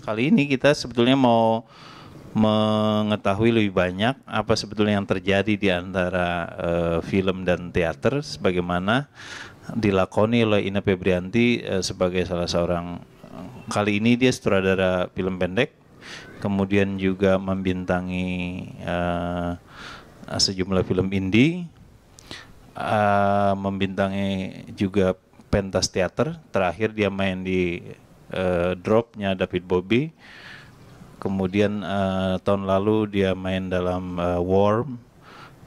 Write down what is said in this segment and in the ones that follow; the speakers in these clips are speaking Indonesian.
Kali ini kita sebetulnya mau mengetahui lebih banyak apa sebetulnya yang terjadi di antara uh, film dan teater sebagaimana dilakoni oleh Ina Febrianti uh, sebagai salah seorang eh, kali ini dia sutradara film pendek kemudian juga membintangi uh, sejumlah film indie uh, membintangi juga pentas teater terakhir dia main di uh, dropnya David Bobby kemudian uh, tahun lalu dia main dalam uh, eh, Warm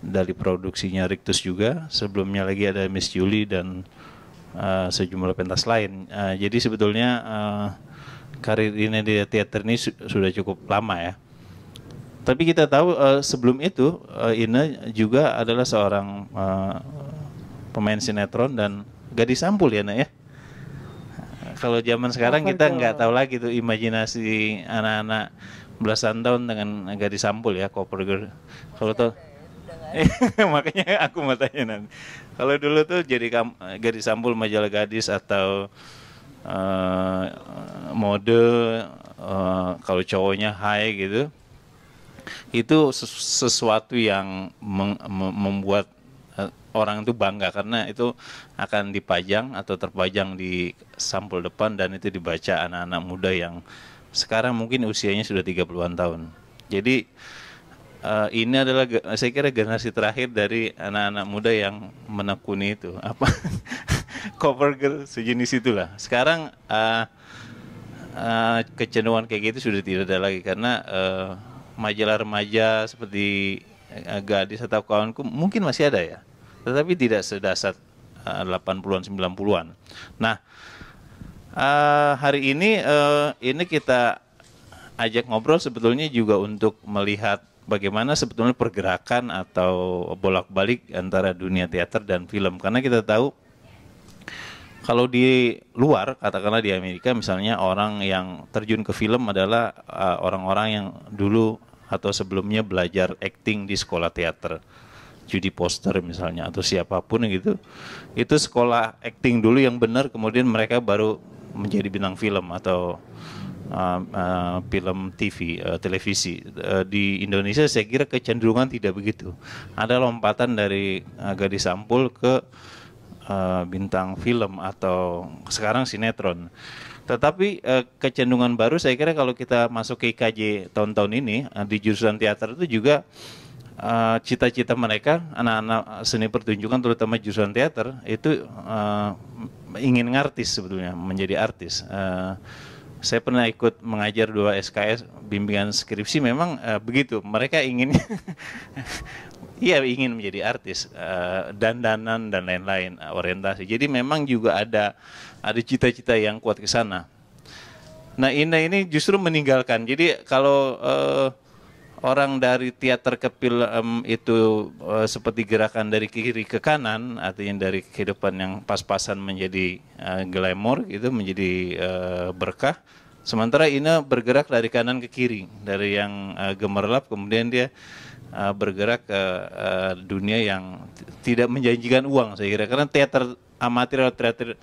dari produksinya Rictus juga sebelumnya lagi ada Miss Julie dan uh, sejumlah pentas lain uh, jadi sebetulnya uh, ini di teater ini su sudah cukup lama ya tapi kita tahu uh, sebelum itu uh, Ina juga adalah seorang uh, pemain sinetron dan gadis sampul ya nak ya kalau zaman sekarang kita nggak tahu lagi tuh imajinasi anak-anak belasan tahun dengan agak disampul ya koper Girl. Kalau tuh makanya aku mau tanya nanti. Kalau dulu tuh jadi kam, gadis sampul majalah gadis atau uh, mode uh, kalau cowoknya high gitu itu sesuatu yang membuat orang itu bangga karena itu akan dipajang atau terpajang di sampul depan dan itu dibaca anak-anak muda yang sekarang mungkin usianya sudah 30-an tahun. Jadi uh, ini adalah saya kira generasi terakhir dari anak-anak muda yang menekuni itu apa cover girl sejenis itulah sekarang uh, uh, kecenderungan kayak gitu sudah tidak ada lagi karena uh, majalah remaja seperti uh, gadis atau kawanku mungkin masih ada ya tetapi tidak sedasar uh, 80-an 90-an. Nah, uh, hari ini uh, ini kita ajak ngobrol sebetulnya juga untuk melihat bagaimana sebetulnya pergerakan atau bolak-balik antara dunia teater dan film karena kita tahu kalau di luar katakanlah di Amerika misalnya orang yang terjun ke film adalah eh, orang-orang uh, orang -orang yang dulu atau sebelumnya belajar acting di sekolah teater judi Poster misalnya atau siapapun gitu itu sekolah acting dulu yang benar kemudian mereka baru menjadi bintang film atau uh, uh, film TV uh, televisi uh, di Indonesia saya kira kecenderungan tidak begitu ada lompatan dari uh, gadis sampul ke uh, bintang film atau sekarang sinetron tetapi uh, kecenderungan baru saya kira kalau kita masuk ke IKJ tahun-tahun ini uh, di jurusan teater itu juga cita eh, cita-cita mereka anak-anak seni pertunjukan terutama jurusan teater itu uh, ingin ngartis sebetulnya menjadi artis uh, saya pernah ikut mengajar dua SKS bimbingan skripsi memang uh, begitu mereka ingin iya ingin menjadi artis uh, dandanan dan lain-lain orientasi jadi memang juga ada ada cita-cita yang kuat ke sana nah Indah ini justru meninggalkan jadi kalau uh, orang dari teater ke film itu uh, seperti gerakan dari kiri ke kanan, artinya dari kehidupan yang pas-pasan menjadi uh, eh, glamor gitu, menjadi uh, berkah. Sementara Ina bergerak dari kanan ke kiri, dari yang uh, gemerlap kemudian dia uh, bergerak ke uh, dunia yang tidak menjanjikan uang saya kira. Karena teater amatir atau teater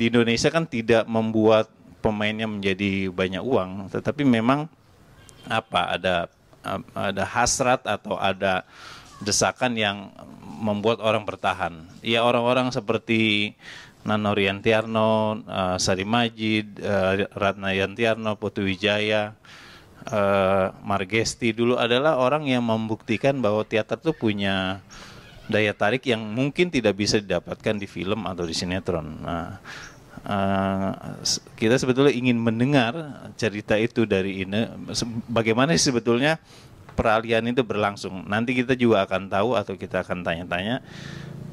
di Indonesia kan tidak membuat pemainnya menjadi banyak uang, tetapi memang apa ada Eh, ada hasrat atau ada desakan yang membuat orang bertahan. Ya orang-orang seperti Nano Riantiarno, uh, eh, Sari Majid, uh, Ratna Yantiarno, Putu Wijaya, uh, Margesti dulu adalah orang yang membuktikan bahwa teater itu punya daya tarik yang mungkin tidak bisa didapatkan di film atau di sinetron. Nah, Eh, kita sebetulnya ingin mendengar cerita itu dari ini bagaimana sih sebetulnya peralihan itu berlangsung. Nanti kita juga akan tahu atau kita akan tanya-tanya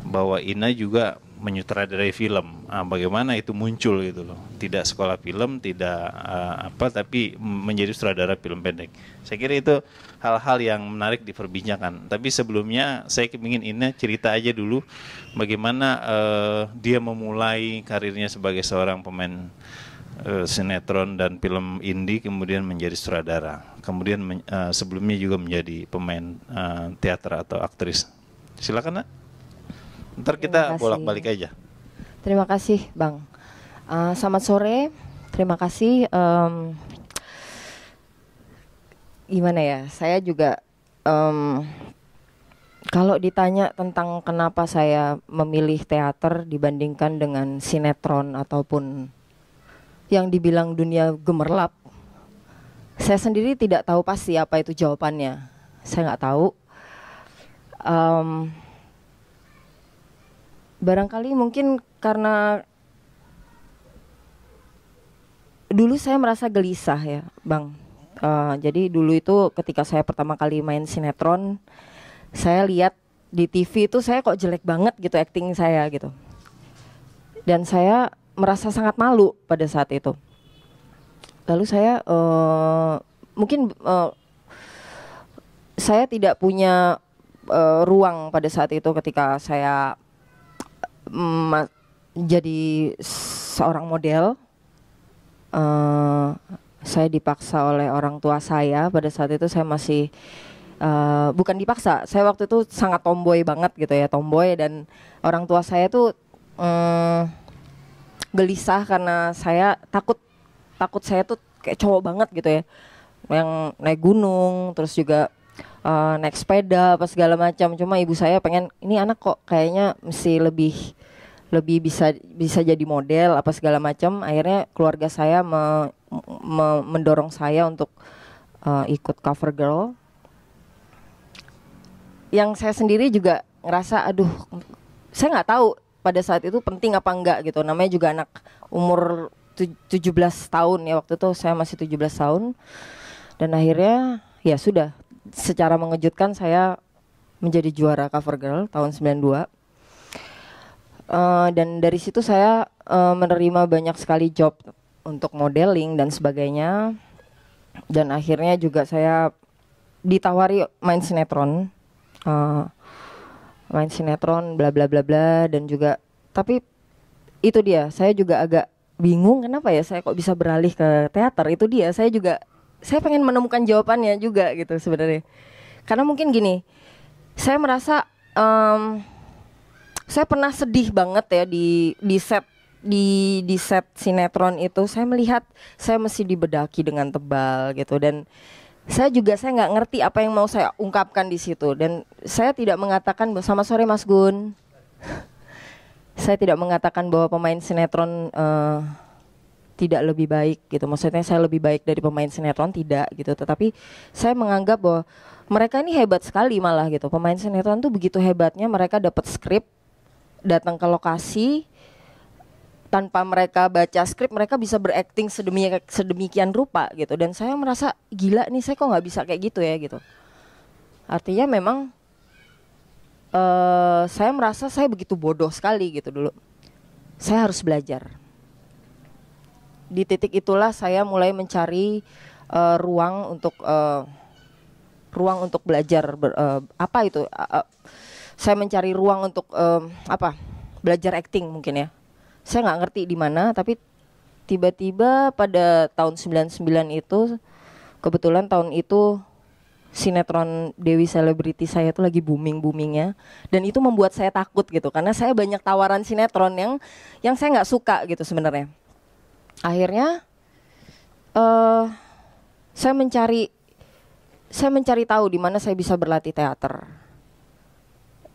bahwa Ina juga menyutradarai film. Nah, bagaimana itu muncul gitu loh. Tidak sekolah film, tidak uh, apa tapi menjadi sutradara film pendek. Saya kira itu hal-hal yang menarik diperbincangkan. Tapi sebelumnya saya ingin Ina cerita aja dulu bagaimana uh, dia memulai karirnya sebagai seorang pemain eh, sinetron dan film indie kemudian menjadi sutradara. Kemudian uh, sebelumnya juga menjadi pemain uh, teater atau aktris. Silakan, Nak. Ntar kita bolak-balik aja. Terima kasih, Bang. Uh, selamat sore. Terima kasih. Um, gimana ya? Saya juga um, kalau ditanya tentang kenapa saya memilih teater dibandingkan dengan sinetron ataupun yang dibilang dunia gemerlap, saya sendiri tidak tahu pasti apa itu jawabannya. Saya nggak tahu. Um, barangkali mungkin karena dulu saya merasa gelisah ya, Bang. Uh, jadi dulu itu ketika saya pertama kali main sinetron, saya lihat di TV itu saya kok jelek banget gitu acting saya gitu. Dan saya merasa sangat malu pada saat itu. Lalu saya uh, mungkin uh, saya tidak punya uh, ruang pada saat itu ketika saya mm, jadi seorang model uh, saya dipaksa oleh orang tua saya pada saat itu saya masih uh, bukan dipaksa saya waktu itu sangat tomboy banget gitu ya tomboy dan orang tua saya tuh um, gelisah karena saya takut takut saya tuh kayak cowok banget gitu ya yang naik gunung terus juga uh, naik sepeda apa segala macam cuma ibu saya pengen ini anak kok kayaknya mesti lebih lebih bisa bisa jadi model apa segala macam akhirnya keluarga saya me, me, mendorong saya untuk uh, ikut cover girl yang saya sendiri juga ngerasa aduh saya nggak tahu pada saat itu penting apa enggak gitu namanya juga anak umur 17 tahun ya waktu itu saya masih 17 tahun dan akhirnya ya sudah secara mengejutkan saya menjadi juara cover girl tahun 92 uh, eh, dan dari situ saya uh, menerima banyak sekali job untuk modeling dan sebagainya dan akhirnya juga saya ditawari main sinetron uh, main sinetron bla bla bla bla dan juga tapi itu dia saya juga agak bingung kenapa ya saya kok bisa beralih ke teater itu dia saya juga saya pengen menemukan jawabannya juga gitu sebenarnya karena mungkin gini saya merasa um, saya pernah sedih banget ya di di set di di set sinetron itu saya melihat saya mesti dibedaki dengan tebal gitu dan saya juga saya nggak ngerti apa yang mau saya ungkapkan di situ dan saya tidak mengatakan sama sore Mas Gun saya tidak mengatakan bahwa pemain sinetron uh, tidak lebih baik gitu. Maksudnya saya lebih baik dari pemain sinetron tidak gitu. Tetapi saya menganggap bahwa mereka ini hebat sekali malah gitu. Pemain sinetron tuh begitu hebatnya mereka dapat skrip datang ke lokasi tanpa mereka baca skrip mereka bisa berakting sedemikian sedemikian rupa gitu dan saya merasa gila nih saya kok nggak bisa kayak gitu ya gitu artinya memang uh, saya merasa saya begitu bodoh sekali gitu dulu saya harus belajar di titik itulah saya mulai mencari uh, ruang untuk uh, ruang untuk belajar ber, uh, apa itu uh, uh, saya mencari ruang untuk uh, apa belajar acting mungkin ya saya nggak ngerti di mana tapi tiba-tiba pada tahun 99 itu kebetulan tahun itu sinetron Dewi Celebrity saya itu lagi booming boomingnya dan itu membuat saya takut gitu karena saya banyak tawaran sinetron yang yang saya nggak suka gitu sebenarnya akhirnya uh, saya mencari saya mencari tahu di mana saya bisa berlatih teater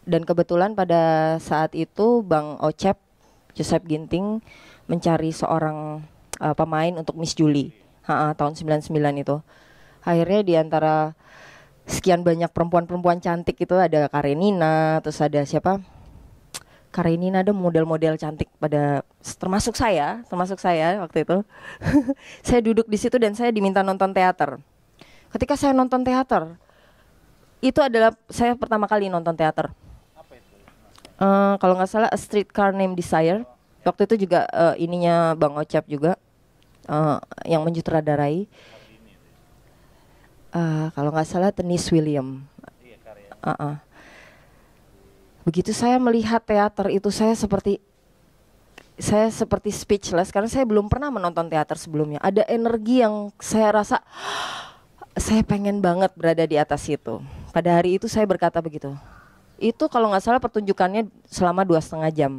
dan kebetulan pada saat itu Bang Ocep Joseph Ginting mencari seorang uh, pemain untuk Miss Julie ha -ha, tahun 99 itu akhirnya di antara sekian banyak perempuan-perempuan cantik itu ada Karenina terus ada siapa karena ini ada model-model cantik pada termasuk saya, termasuk saya waktu itu. saya duduk di situ dan saya diminta nonton teater. Ketika saya nonton teater, itu adalah saya pertama kali nonton teater. Apa Uh, kalau nggak salah A Streetcar Named Desire. Waktu itu juga uh, ininya Bang Ocap juga uh, yang menyutradarai. Uh, kalau nggak salah Tenis William. Uh -uh begitu saya melihat teater itu saya seperti saya seperti speechless karena saya belum pernah menonton teater sebelumnya. Ada energi yang saya rasa ah, saya pengen banget berada di atas itu. Pada hari itu saya berkata begitu. Itu kalau nggak salah pertunjukannya selama dua setengah jam.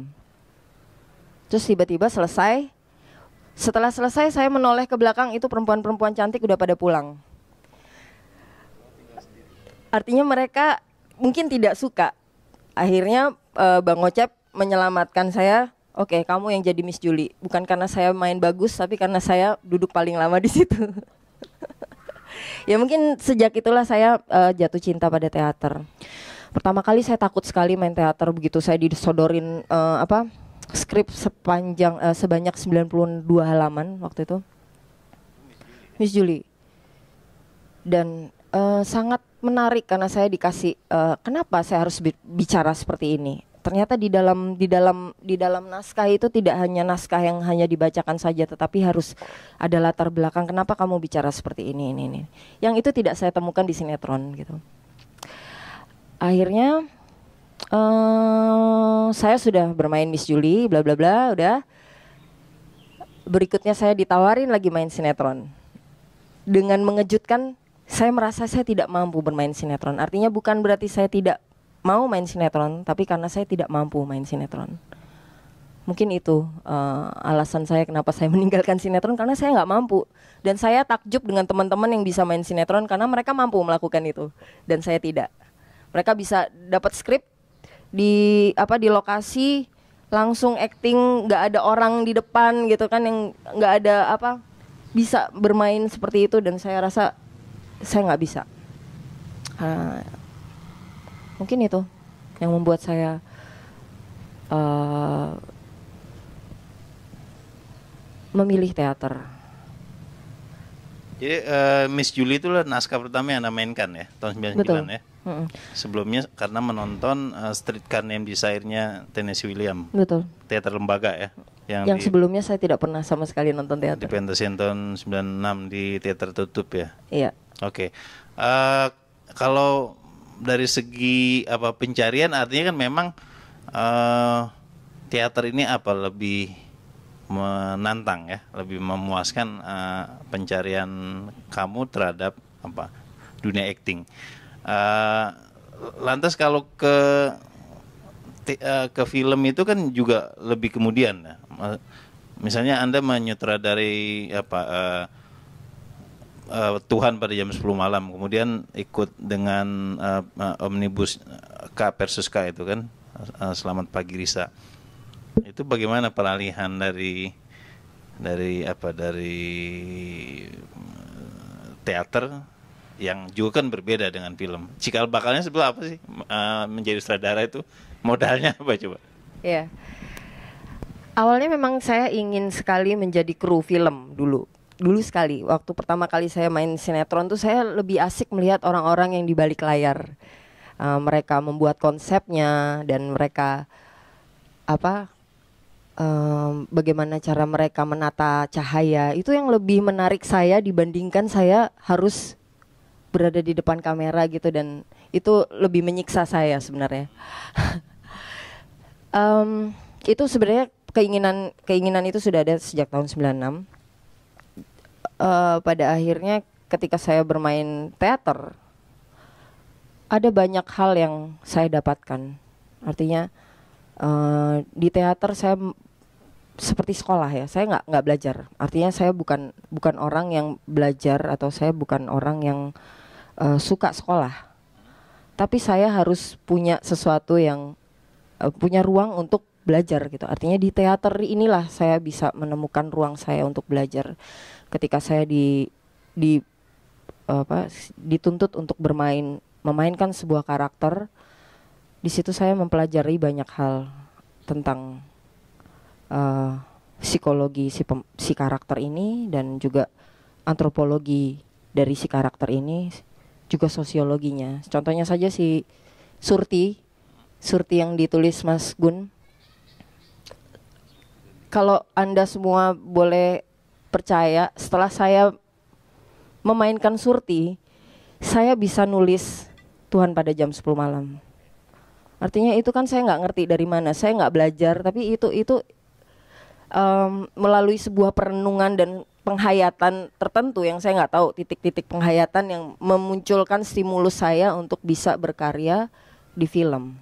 Terus tiba-tiba selesai. Setelah selesai saya menoleh ke belakang itu perempuan-perempuan cantik udah pada pulang. Artinya mereka mungkin tidak suka akhirnya uh, Bang Ocep menyelamatkan saya Oke, okay, kamu yang jadi Miss Juli. Bukan karena saya main bagus, tapi karena saya duduk paling lama di situ. ya mungkin sejak itulah saya uh, jatuh cinta pada teater. Pertama kali saya takut sekali main teater begitu saya disodorin uh, apa skrip sepanjang uh, sebanyak 92 halaman waktu itu. Miss Juli. Dan uh, sangat menarik karena saya dikasih uh, kenapa saya harus bicara seperti ini. Ternyata di dalam di dalam di dalam naskah itu tidak hanya naskah yang hanya dibacakan saja, tetapi harus ada latar belakang kenapa kamu bicara seperti ini ini ini. Yang itu tidak saya temukan di sinetron gitu. Akhirnya uh, saya sudah bermain Miss Julie, bla bla bla, udah. Berikutnya saya ditawarin lagi main sinetron dengan mengejutkan saya merasa saya tidak mampu bermain sinetron. Artinya bukan berarti saya tidak mau main sinetron, tapi karena saya tidak mampu main sinetron. Mungkin itu uh, alasan saya kenapa saya meninggalkan sinetron karena saya nggak mampu dan saya takjub dengan teman-teman yang bisa main sinetron karena mereka mampu melakukan itu dan saya tidak. Mereka bisa dapat skrip di apa di lokasi langsung acting nggak ada orang di depan gitu kan yang nggak ada apa bisa bermain seperti itu dan saya rasa saya nggak bisa uh, mungkin itu yang membuat saya uh, memilih teater jadi uh, Miss Julie itu lah naskah pertama yang Anda mainkan ya tahun 99 ya. Mm-mm. Sebelumnya karena menonton uh, Streetcar Named Desire-nya Tennessee William. Betul. Teater lembaga ya yang, yang di, sebelumnya saya tidak pernah sama sekali nonton teater. Di pentas tahun 96 di teater tutup ya. Iya. Oke. Okay. Uh, eh, kalau dari segi apa pencarian artinya kan memang uh, teater ini apa lebih menantang ya, lebih memuaskan uh, pencarian kamu terhadap apa dunia acting. Uh, lantas kalau ke ke film itu kan juga lebih kemudian ya. Eh, misalnya Anda menyutradari apa uh, uh, Tuhan pada jam 10 malam kemudian ikut dengan uh, omnibus K versus K itu kan uh, selamat pagi Risa itu bagaimana peralihan dari dari apa dari teater yang juga kan berbeda dengan film. Cikal bakalnya sebelah apa sih uh, menjadi sutradara itu modalnya apa coba? Iya. Yeah. Awalnya memang saya ingin sekali menjadi kru film dulu. Dulu sekali, waktu pertama kali saya main sinetron tuh saya lebih asik melihat orang-orang yang di balik layar. Uh, mereka membuat konsepnya dan mereka apa? Um, bagaimana cara mereka menata cahaya itu yang lebih menarik saya dibandingkan saya harus berada di depan kamera gitu dan itu lebih menyiksa saya sebenarnya. um, itu sebenarnya keinginan keinginan itu sudah ada sejak tahun 96 uh, eh, pada akhirnya ketika saya bermain teater ada banyak hal yang saya dapatkan artinya uh, di teater saya seperti sekolah ya saya nggak nggak belajar artinya saya bukan bukan orang yang belajar atau saya bukan orang yang uh, suka sekolah tapi saya harus punya sesuatu yang uh, punya ruang untuk belajar gitu. Artinya di teater inilah saya bisa menemukan ruang saya untuk belajar. Ketika saya di di apa dituntut untuk bermain memainkan sebuah karakter, di situ saya mempelajari banyak hal tentang uh, psikologi si, pem, si karakter ini dan juga antropologi dari si karakter ini juga sosiologinya. Contohnya saja si Surti, Surti yang ditulis Mas Gun kalau Anda semua boleh percaya setelah saya memainkan surti, saya bisa nulis Tuhan pada jam 10 malam. Artinya itu kan saya nggak ngerti dari mana, saya nggak belajar, tapi itu itu um, melalui sebuah perenungan dan penghayatan tertentu yang saya nggak tahu titik-titik penghayatan yang memunculkan stimulus saya untuk bisa berkarya di film.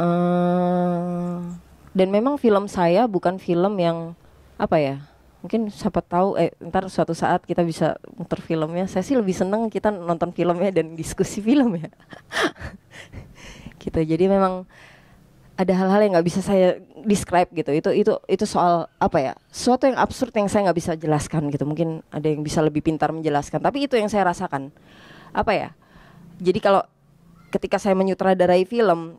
Uh, dan memang film saya bukan film yang apa ya mungkin siapa tahu eh ntar suatu saat kita bisa muter filmnya saya sih lebih seneng kita nonton filmnya dan diskusi film ya gitu jadi memang ada hal-hal yang nggak bisa saya describe gitu itu itu itu soal apa ya suatu yang absurd yang saya nggak bisa jelaskan gitu mungkin ada yang bisa lebih pintar menjelaskan tapi itu yang saya rasakan apa ya jadi kalau ketika saya menyutradarai film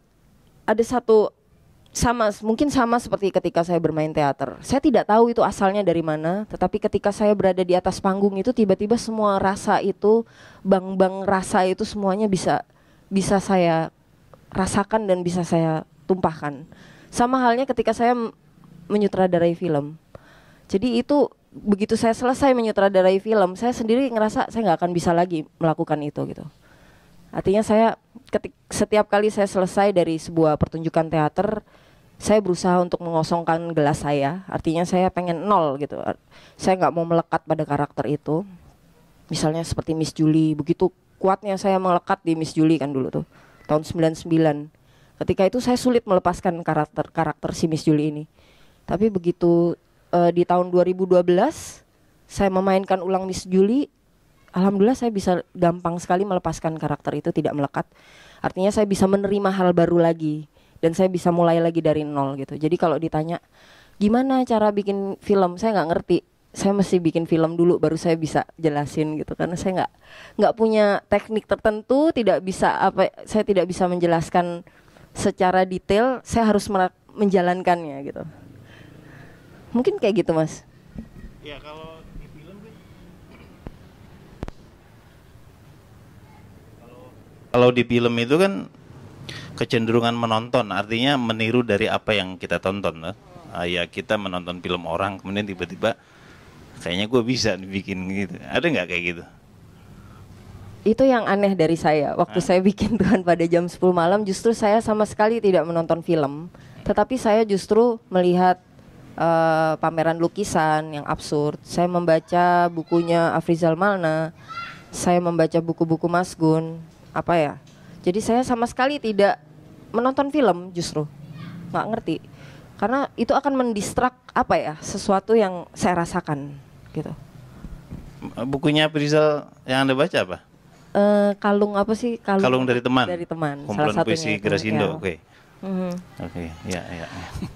ada satu sama mungkin sama seperti ketika saya bermain teater. Saya tidak tahu itu asalnya dari mana, tetapi ketika saya berada di atas panggung itu tiba-tiba semua rasa itu, bang-bang rasa itu semuanya bisa bisa saya rasakan dan bisa saya tumpahkan. Sama halnya ketika saya menyutradarai film. Jadi itu begitu saya selesai menyutradarai film, saya sendiri ngerasa saya nggak akan bisa lagi melakukan itu gitu. Artinya saya ketik, setiap kali saya selesai dari sebuah pertunjukan teater, saya berusaha untuk mengosongkan gelas saya artinya saya pengen nol gitu saya nggak mau melekat pada karakter itu misalnya seperti Miss Julie begitu kuatnya saya melekat di Miss Julie kan dulu tuh tahun 99 ketika itu saya sulit melepaskan karakter karakter si Miss Julie ini tapi begitu uh, di tahun 2012 saya memainkan ulang Miss Julie alhamdulillah saya bisa gampang sekali melepaskan karakter itu tidak melekat artinya saya bisa menerima hal baru lagi dan saya bisa mulai lagi dari nol gitu jadi kalau ditanya gimana cara bikin film saya nggak ngerti saya mesti bikin film dulu baru saya bisa jelasin gitu karena saya nggak nggak punya teknik tertentu tidak bisa apa saya tidak bisa menjelaskan secara detail saya harus menjalankannya gitu mungkin kayak gitu mas ya kalau di film kan kalau di film itu kan kecenderungan menonton artinya meniru dari apa yang kita tonton uh, ya kita menonton film orang kemudian tiba-tiba kayaknya gue bisa bikin gitu ada nggak kayak gitu itu yang aneh dari saya waktu ah. saya bikin Tuhan pada jam 10 malam justru saya sama sekali tidak menonton film tetapi saya justru melihat uh, pameran lukisan yang absurd saya membaca bukunya Afrizal Malna saya membaca buku-buku Mas Gun apa ya jadi saya sama sekali tidak menonton film justru nggak ngerti karena itu akan mendistrak apa ya sesuatu yang saya rasakan gitu bukunya Prizel yang anda baca apa e, kalung apa sih kalung, kalung dari teman dari teman kumpulan salah puisi Grasindo ya. oke mhm. oke ya ya, ya.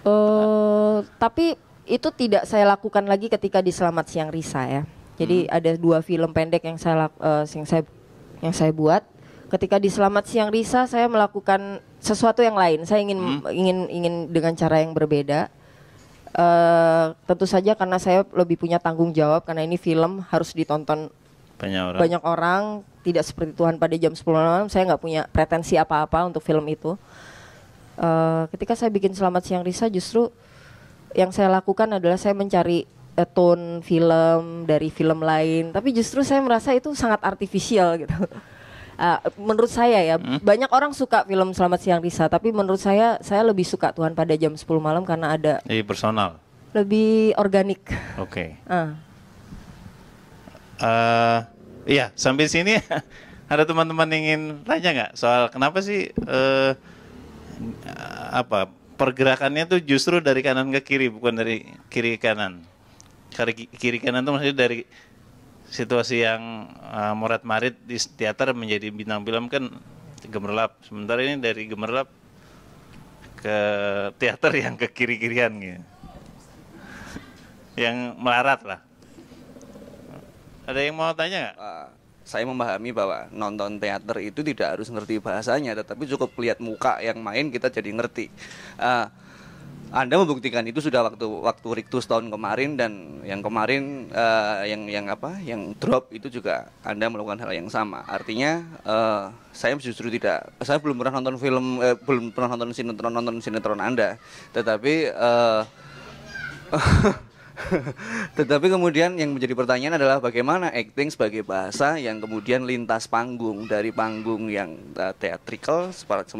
Eh, tapi itu tidak saya lakukan lagi ketika di Selamat Siang Risa ya jadi hmm. ada dua film pendek yang saya uh, yang saya yang saya buat ketika di Selamat Siang Risa saya melakukan sesuatu yang lain. Saya ingin hmm. ingin ingin dengan cara yang berbeda. Uh, tentu saja karena saya lebih punya tanggung jawab karena ini film harus ditonton banyak orang. Banyak orang tidak seperti Tuhan pada jam 10 malam. Saya nggak punya pretensi apa-apa untuk film itu. Uh, ketika saya bikin Selamat Siang Risa justru yang saya lakukan adalah saya mencari eh, tone film dari film lain, tapi justru saya merasa itu sangat artifisial gitu. Eh, menurut saya ya hmm? banyak orang suka film Selamat Siang Risa tapi menurut saya saya lebih suka Tuhan pada jam 10 malam karena ada lebih personal lebih organik oke okay. uh. uh, eh, iya sampai sini ada teman-teman ingin tanya nggak soal kenapa sih uh, apa pergerakannya tuh justru dari kanan ke kiri bukan dari kiri ke kanan kiri kiri kanan tuh maksudnya dari situasi yang uh, eh, murat marit di teater menjadi bintang film kan gemerlap. Sementara ini dari gemerlap ke teater yang ke kiri kirian gitu, yang melarat lah. Ada yang mau tanya nggak? Uh, saya memahami bahwa nonton teater itu tidak harus ngerti bahasanya, tetapi cukup lihat muka yang main kita jadi ngerti. Uh, anda membuktikan itu sudah waktu waktu Riktus tahun kemarin dan yang kemarin uh, yang yang apa yang drop itu juga Anda melakukan hal yang sama. Artinya uh, saya justru tidak saya belum pernah nonton film eh, belum pernah nonton sinetron nonton sinetron Anda. Tetapi uh, Tetapi kemudian yang menjadi pertanyaan adalah bagaimana acting sebagai bahasa yang kemudian lintas panggung dari panggung yang uh, teatrikal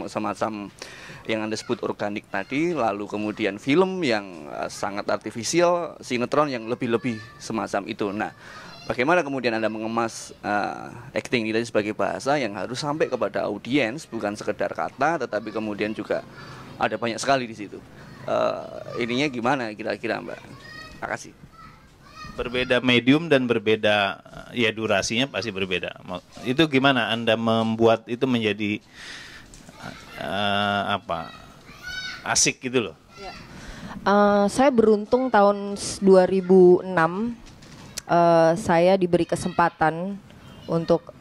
semacam yang Anda sebut organik tadi, lalu kemudian film yang uh, sangat artifisial, sinetron yang lebih-lebih semacam itu. Nah, bagaimana kemudian Anda mengemas uh, acting ini sebagai bahasa yang harus sampai kepada audiens bukan sekedar kata tetapi kemudian juga ada banyak sekali di situ. Uh, ininya gimana kira-kira Mbak? Makasih. Berbeda medium dan berbeda ya durasinya pasti berbeda. Itu gimana Anda membuat itu menjadi uh, apa? Asik gitu loh. Uh, saya beruntung tahun 2006 uh, saya diberi kesempatan untuk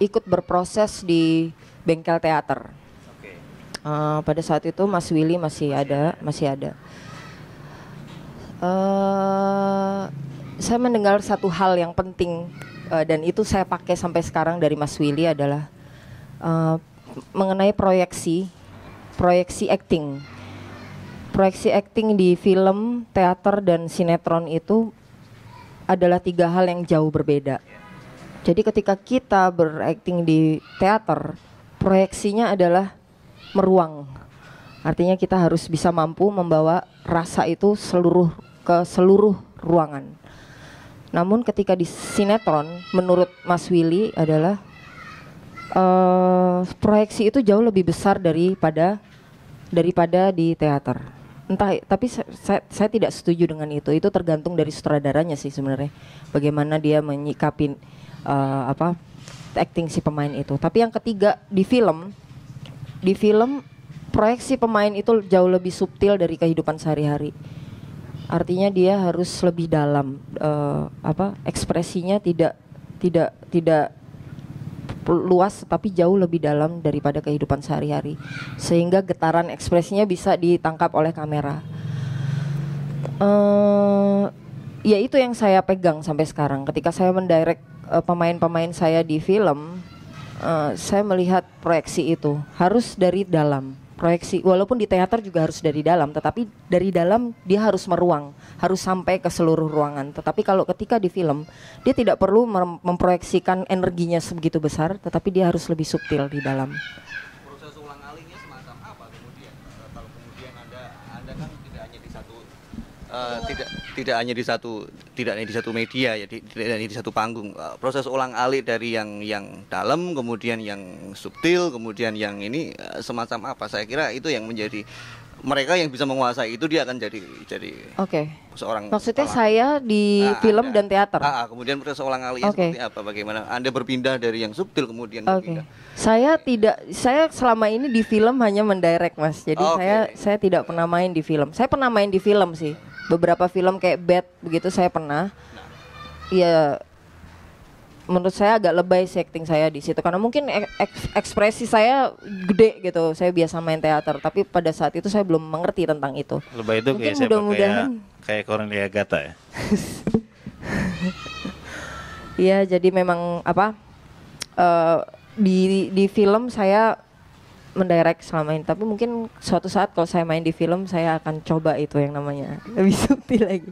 ikut berproses di bengkel teater. Uh, pada saat itu Mas Willy masih ada, masih ada. Eh, saya mendengar satu hal yang penting uh, dan itu saya pakai sampai sekarang dari Mas Willy adalah uh, mengenai proyeksi proyeksi acting proyeksi acting di film, teater dan sinetron itu adalah tiga hal yang jauh berbeda. Jadi ketika kita berakting di teater, proyeksinya adalah meruang. Artinya kita harus bisa mampu membawa rasa itu seluruh ke seluruh ruangan. Namun ketika di sinetron, menurut Mas Willy adalah uh, proyeksi itu jauh lebih besar daripada daripada di teater. Entah, tapi saya, saya tidak setuju dengan itu. Itu tergantung dari sutradaranya sih sebenarnya. Bagaimana dia menyikapin uh, eh, apa acting si pemain itu. Tapi yang ketiga di film, di film proyeksi pemain itu jauh lebih subtil dari kehidupan sehari-hari artinya dia harus lebih dalam uh, apa ekspresinya tidak tidak tidak luas tapi jauh lebih dalam daripada kehidupan sehari-hari sehingga getaran ekspresinya bisa ditangkap oleh kamera uh, ya itu yang saya pegang sampai sekarang ketika saya mendirect uh, pemain-pemain saya di film uh, saya melihat proyeksi itu harus dari dalam proyeksi walaupun di teater juga harus dari dalam tetapi dari dalam dia harus meruang harus sampai ke seluruh ruangan tetapi kalau ketika di film dia tidak perlu memproyeksikan energinya sebegitu besar tetapi dia harus lebih subtil di dalam proses ulang semacam apa kemudian eh, kalau kemudian anda anda kan tidak hanya di satu uh, tidak tidak hanya di satu tidak hanya di satu media ya di, tidak hanya di satu panggung eh, proses ulang alik dari yang yang dalam kemudian yang subtil kemudian yang ini eh, semacam apa saya kira itu yang menjadi mereka yang bisa menguasai itu dia akan jadi jadi oke okay. seorang maksudnya saya di nah, film anda, dan teater ah, ah, kemudian ulang alik okay. seperti apa bagaimana anda berpindah dari yang subtil kemudian okay. saya tidak saya selama ini di film hanya mendirect mas jadi okay. saya saya tidak pernah main di film saya pernah main di film sih beberapa film kayak Bad begitu saya pernah. Iya. Menurut saya agak lebay acting saya di situ karena mungkin eks ekspresi saya gede gitu. Saya biasa main teater tapi pada saat itu saya belum mengerti tentang itu. Lebay itu mungkin kayak mudah mudahan kayak, kayak Cornelia Gata ya. Iya, jadi memang apa? Uh, di di film saya mendirect selama ini tapi mungkin suatu saat kalau saya main di film saya akan coba itu yang namanya hmm. lebih subtil lagi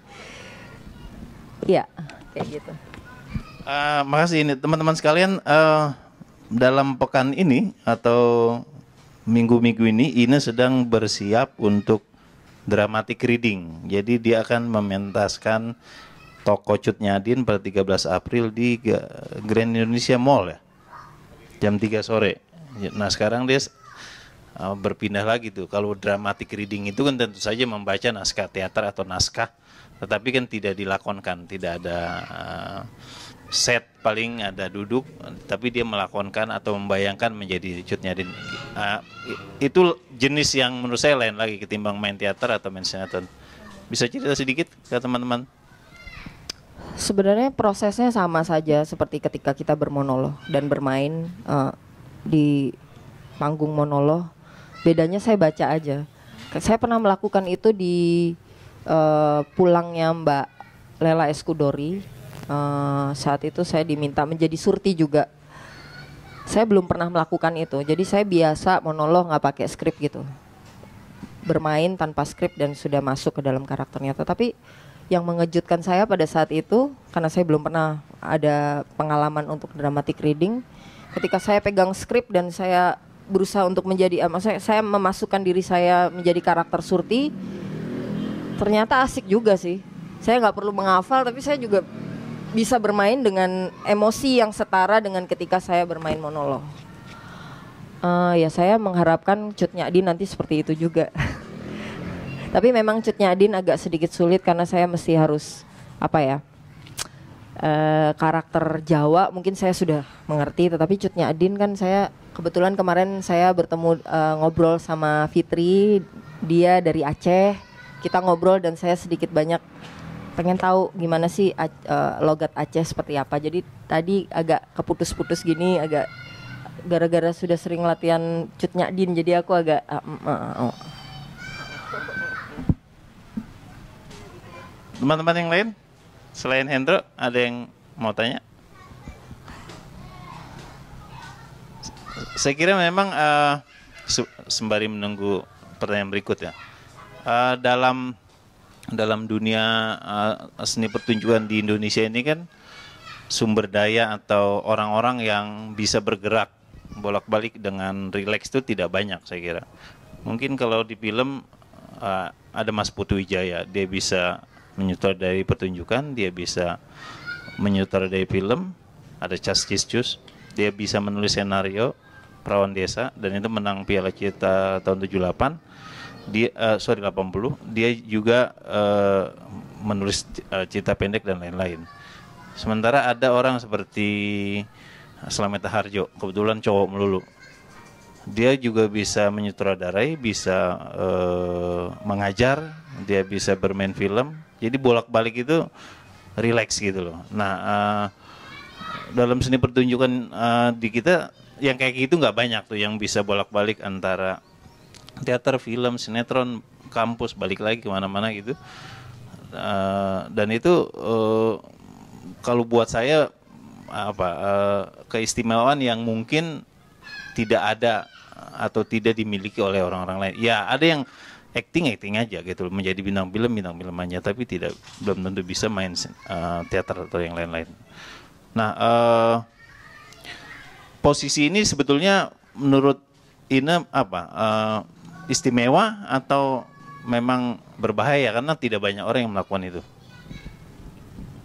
ya kayak gitu uh, makasih ini teman-teman sekalian uh, dalam pekan ini atau minggu-minggu ini ini sedang bersiap untuk dramatic reading jadi dia akan mementaskan toko Cut Nyadin pada 13 April di Grand Indonesia Mall ya jam 3 sore. Nah sekarang dia Eh, berpindah lagi tuh. Kalau dramatic reading itu kan tentu saja membaca naskah teater atau naskah, tetapi kan tidak dilakonkan, tidak ada eh, set paling ada duduk, tapi dia melakonkan atau membayangkan menjadi cutnya. Uh, eh, itu jenis yang menurut saya lain lagi ketimbang main teater atau main sinetron. Bisa cerita sedikit ke teman-teman? Sebenarnya prosesnya sama saja seperti ketika kita bermonolog dan bermain uh, di panggung monolog bedanya saya baca aja saya pernah melakukan itu di uh, pulangnya Mbak Lela Eskudori uh, saat itu saya diminta menjadi surti juga saya belum pernah melakukan itu jadi saya biasa monolog nggak pakai skrip gitu bermain tanpa skrip dan sudah masuk ke dalam karakternya tetapi yang mengejutkan saya pada saat itu karena saya belum pernah ada pengalaman untuk dramatic reading ketika saya pegang skrip dan saya berusaha untuk menjadi, uh, maksudnya saya memasukkan diri saya menjadi karakter Surti, ternyata asik juga sih. Saya nggak perlu menghafal, tapi saya juga bisa bermain dengan emosi yang setara dengan ketika saya bermain monolog. Uh, ya saya mengharapkan cutnya Adin nanti seperti itu juga. Tapi memang cutnya Adin agak sedikit sulit karena saya mesti harus apa ya? Eh, karakter Jawa mungkin saya sudah mengerti tetapi Cutnya Adin kan saya kebetulan kemarin saya bertemu uh, ngobrol sama Fitri dia dari Aceh kita ngobrol dan saya sedikit banyak pengen tahu gimana sih uh, logat Aceh seperti apa jadi tadi agak keputus-putus gini agak gara-gara sudah sering latihan Cutnya Adin jadi aku agak uh, uh, uh. Teman-teman yang lain? Selain Hendro, ada yang mau tanya? Saya kira memang uh, sembari menunggu pertanyaan berikut ya. Uh, dalam dalam dunia uh, seni pertunjukan di Indonesia ini kan sumber daya atau orang-orang yang bisa bergerak bolak-balik dengan rileks itu tidak banyak saya kira. Mungkin kalau di film uh, ada Mas Putu Wijaya, dia bisa dari pertunjukan, dia bisa dari film, ada cas Cus, dia bisa menulis skenario Perawan Desa dan itu menang Piala Cita tahun 78. Dia uh, sorry 80, dia juga uh, menulis uh, eh, cerita pendek dan lain-lain. Sementara ada orang seperti Slamet Harjo, kebetulan cowok melulu dia juga bisa menyutradarai, bisa uh, mengajar, dia bisa bermain film. Jadi bolak-balik itu relax gitu loh. Nah, uh, dalam seni pertunjukan uh, di kita yang kayak gitu nggak banyak tuh yang bisa bolak-balik antara teater, film, sinetron, kampus, balik lagi kemana-mana gitu. Uh, dan itu uh, kalau buat saya apa uh, keistimewaan yang mungkin tidak ada atau tidak dimiliki oleh orang-orang lain. Ya, ada yang acting acting aja gitu menjadi bintang film bintang film aja tapi tidak belum tentu bisa main uh, teater atau yang lain-lain. Nah, uh, posisi ini sebetulnya menurut Ina apa? Uh, istimewa atau memang berbahaya karena tidak banyak orang yang melakukan itu.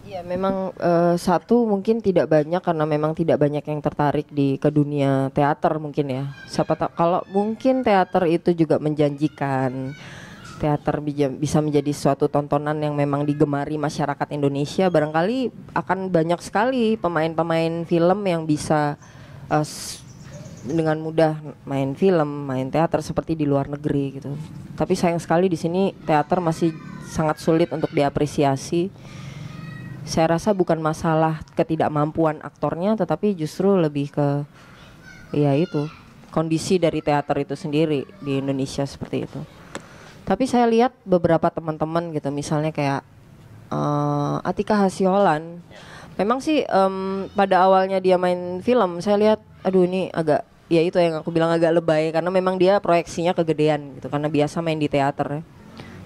Iya, memang uh, satu mungkin tidak banyak karena memang tidak banyak yang tertarik di ke dunia teater mungkin ya. Siapa tahu kalau mungkin teater itu juga menjanjikan teater bisa menjadi suatu tontonan yang memang digemari masyarakat Indonesia barangkali akan banyak sekali pemain-pemain film yang bisa uh, dengan mudah main film, main teater seperti di luar negeri gitu. Tapi sayang sekali di sini teater masih sangat sulit untuk diapresiasi saya rasa bukan masalah ketidakmampuan aktornya tetapi justru lebih ke ya itu kondisi dari teater itu sendiri di Indonesia seperti itu tapi saya lihat beberapa teman-teman gitu misalnya kayak uh, Atika Hasiolan memang sih um, pada awalnya dia main film saya lihat aduh ini agak ya itu yang aku bilang agak lebay karena memang dia proyeksinya kegedean gitu karena biasa main di teater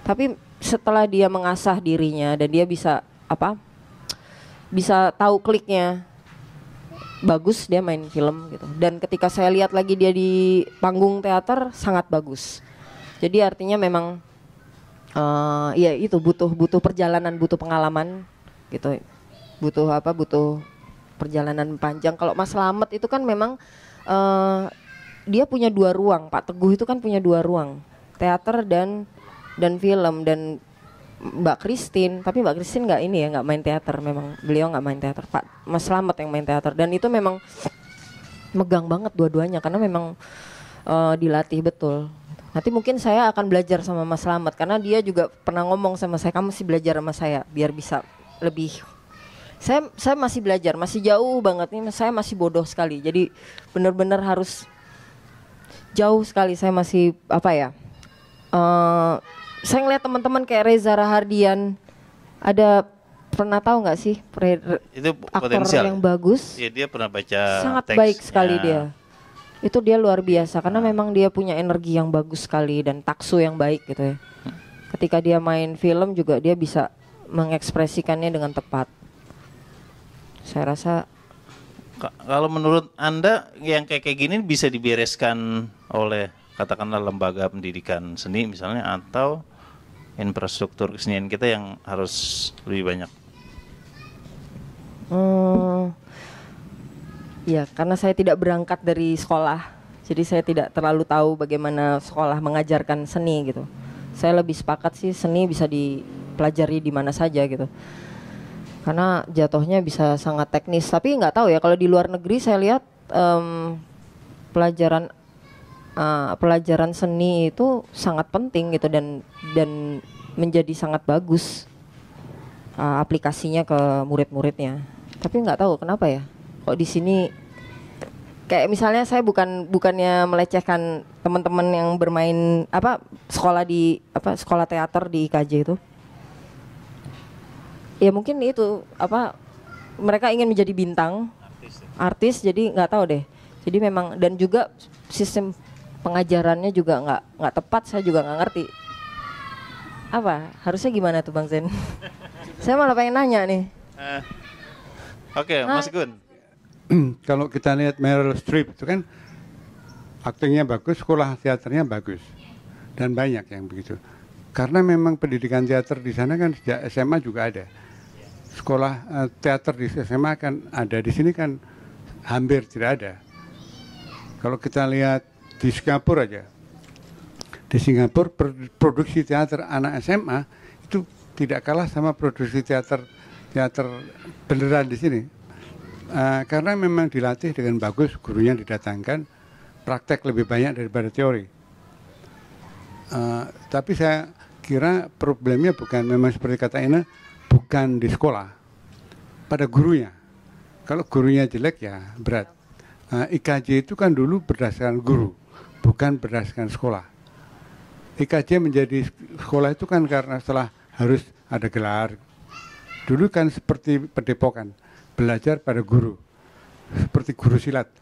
tapi setelah dia mengasah dirinya dan dia bisa apa bisa tahu kliknya bagus dia main film gitu dan ketika saya lihat lagi dia di panggung teater sangat bagus jadi artinya memang uh, ya itu butuh butuh perjalanan butuh pengalaman gitu butuh apa butuh perjalanan panjang kalau Mas lamet itu kan memang uh, dia punya dua ruang Pak Teguh itu kan punya dua ruang teater dan dan film dan Mbak Kristin tapi Mbak Kristin nggak ini ya nggak main teater memang beliau nggak main teater Pak Mas Slamet yang main teater dan itu memang megang banget dua-duanya karena memang uh, dilatih betul nanti mungkin saya akan belajar sama Mas Slamet karena dia juga pernah ngomong sama saya kamu sih belajar sama saya biar bisa lebih saya saya masih belajar masih jauh banget nih saya masih bodoh sekali jadi benar-benar harus jauh sekali saya masih apa ya uh, saya ngeliat teman-teman kayak Reza Rahardian ada pernah tahu nggak sih pre, itu aktor yang bagus? Iya dia pernah baca sangat teksnya. baik sekali dia. Itu dia luar biasa karena nah. memang dia punya energi yang bagus sekali dan taksu yang baik gitu ya. Ketika dia main film juga dia bisa mengekspresikannya dengan tepat. Saya rasa kalau menurut Anda yang kayak kayak gini bisa dibereskan oleh katakanlah lembaga pendidikan seni misalnya atau infrastruktur kesenian kita yang harus lebih banyak? Hmm, ya karena saya tidak berangkat dari sekolah, jadi saya tidak terlalu tahu bagaimana sekolah mengajarkan seni gitu. Saya lebih sepakat sih seni bisa dipelajari di mana saja gitu. Karena jatuhnya bisa sangat teknis, tapi nggak tahu ya kalau di luar negeri saya lihat um, pelajaran uh, pelajaran seni itu sangat penting gitu dan dan menjadi sangat bagus uh, aplikasinya ke murid-muridnya. Tapi nggak tahu kenapa ya kok di sini kayak misalnya saya bukan bukannya melecehkan teman-teman yang bermain apa sekolah di apa sekolah teater di IKJ itu. Ya mungkin itu apa mereka ingin menjadi bintang artis, ya. artis jadi nggak tahu deh. Jadi memang dan juga sistem pengajarannya juga nggak nggak tepat saya juga nggak ngerti apa harusnya gimana tuh bang Zen saya malah pengen nanya nih uh, oke okay, Mas Gun kalau kita lihat Meryl Streep itu kan aktingnya bagus sekolah teaternya bagus dan banyak yang begitu karena memang pendidikan teater di sana kan sejak SMA juga ada sekolah eh, teater di SMA kan ada di sini kan hampir tidak ada kalau kita lihat di Singapura aja di Singapura produksi teater anak SMA itu tidak kalah sama produksi teater teater beneran di sini uh, karena memang dilatih dengan bagus gurunya didatangkan praktek lebih banyak daripada teori uh, tapi saya kira problemnya bukan memang seperti kata Ina bukan di sekolah pada gurunya kalau gurunya jelek ya berat uh, eh, IKJ itu kan dulu berdasarkan guru bukan berdasarkan sekolah. IKJ e menjadi sekolah itu kan karena setelah harus ada gelar. Dulu kan seperti pedepokan, belajar pada guru. Seperti guru silat.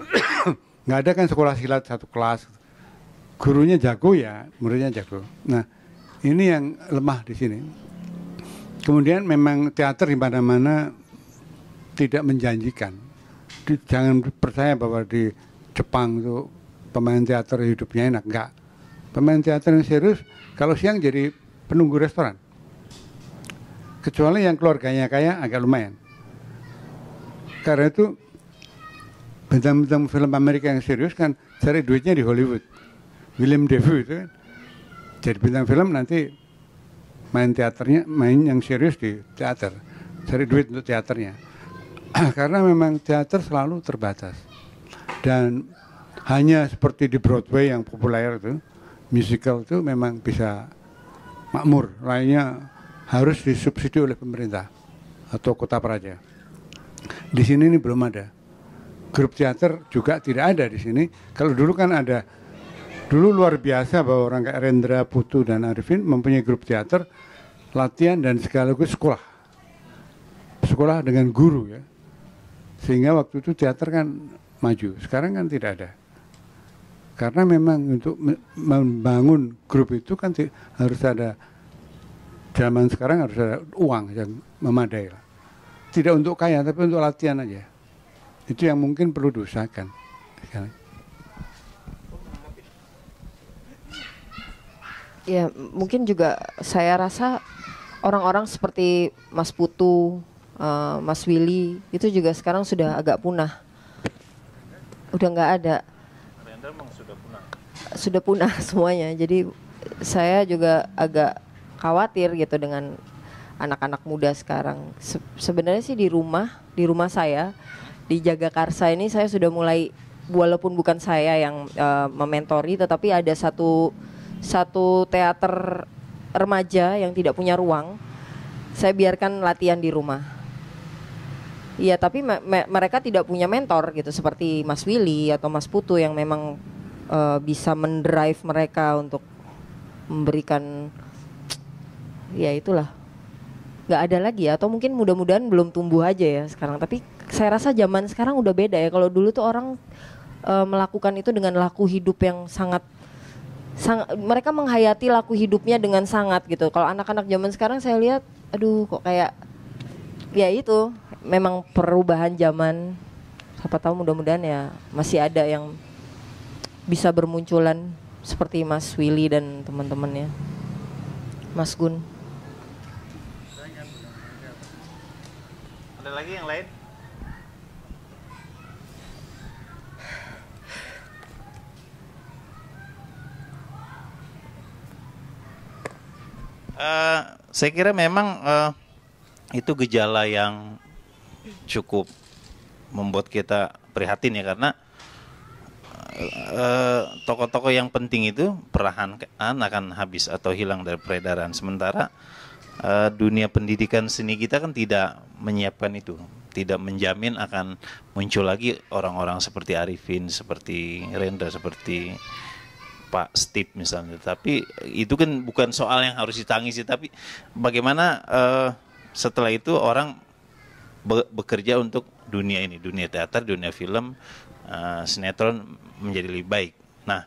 Nggak ada kan sekolah silat satu kelas. Gurunya jago ya, muridnya jago. Nah, ini yang lemah di sini. Kemudian memang teater di mana-mana tidak menjanjikan. jangan percaya bahwa di Jepang itu pemain teater hidupnya enak enggak pemain teater yang serius kalau siang jadi penunggu restoran kecuali yang keluarganya kaya agak lumayan karena itu bintang-bintang film Amerika yang serius kan cari duitnya di Hollywood William Devu itu kan jadi bintang film nanti main teaternya main yang serius di teater cari duit untuk teaternya karena memang teater selalu terbatas dan hanya seperti di Broadway yang populer itu musical itu memang bisa makmur lainnya harus disubsidi oleh pemerintah atau kota Praja di sini ini belum ada grup teater juga tidak ada di sini kalau dulu kan ada dulu luar biasa bahwa orang kayak Rendra Putu dan Arifin mempunyai grup teater latihan dan sekaligus sekolah sekolah dengan guru ya sehingga waktu itu teater kan maju sekarang kan tidak ada karena memang untuk membangun grup itu kan harus ada zaman sekarang harus ada uang yang memadai lah. Tidak untuk kaya tapi untuk latihan aja. Itu yang mungkin perlu diusahakan. Ya mungkin juga saya rasa orang-orang seperti Mas Putu, uh, Mas Willy itu juga sekarang sudah agak punah. Udah nggak ada sudah punah semuanya. Jadi saya juga agak khawatir gitu dengan anak-anak muda sekarang. Se sebenarnya sih di rumah, di rumah saya di Jagakarsa ini saya sudah mulai walaupun bukan saya yang uh, mementori tetapi ada satu satu teater remaja yang tidak punya ruang. Saya biarkan latihan di rumah. Iya, tapi me me mereka tidak punya mentor gitu seperti Mas Willy atau Mas Putu yang memang uh, bisa mendrive mereka untuk memberikan ya itulah nggak ada lagi ya atau mungkin mudah-mudahan belum tumbuh aja ya sekarang tapi saya rasa zaman sekarang udah beda ya kalau dulu tuh orang e, melakukan itu dengan laku hidup yang sangat sang, mereka menghayati laku hidupnya dengan sangat gitu kalau anak-anak zaman sekarang saya lihat aduh kok kayak ya itu memang perubahan zaman siapa tahu mudah-mudahan ya masih ada yang bisa bermunculan seperti Mas Willy dan teman-temannya. Mas Gun. Ada lagi yang lain? Uh, saya kira memang uh, itu gejala yang cukup membuat kita prihatin ya karena Eh, toko-toko yang penting itu perlahan akan habis atau hilang dari peredaran sementara uh, dunia pendidikan seni kita kan tidak menyiapkan itu tidak menjamin akan muncul lagi orang-orang seperti Arifin seperti Rendra seperti Pak Steve misalnya tapi itu kan bukan soal yang harus ditangisi tapi bagaimana uh, setelah itu orang be bekerja untuk dunia ini dunia teater dunia film Eh, sinetron menjadi lebih baik. Nah,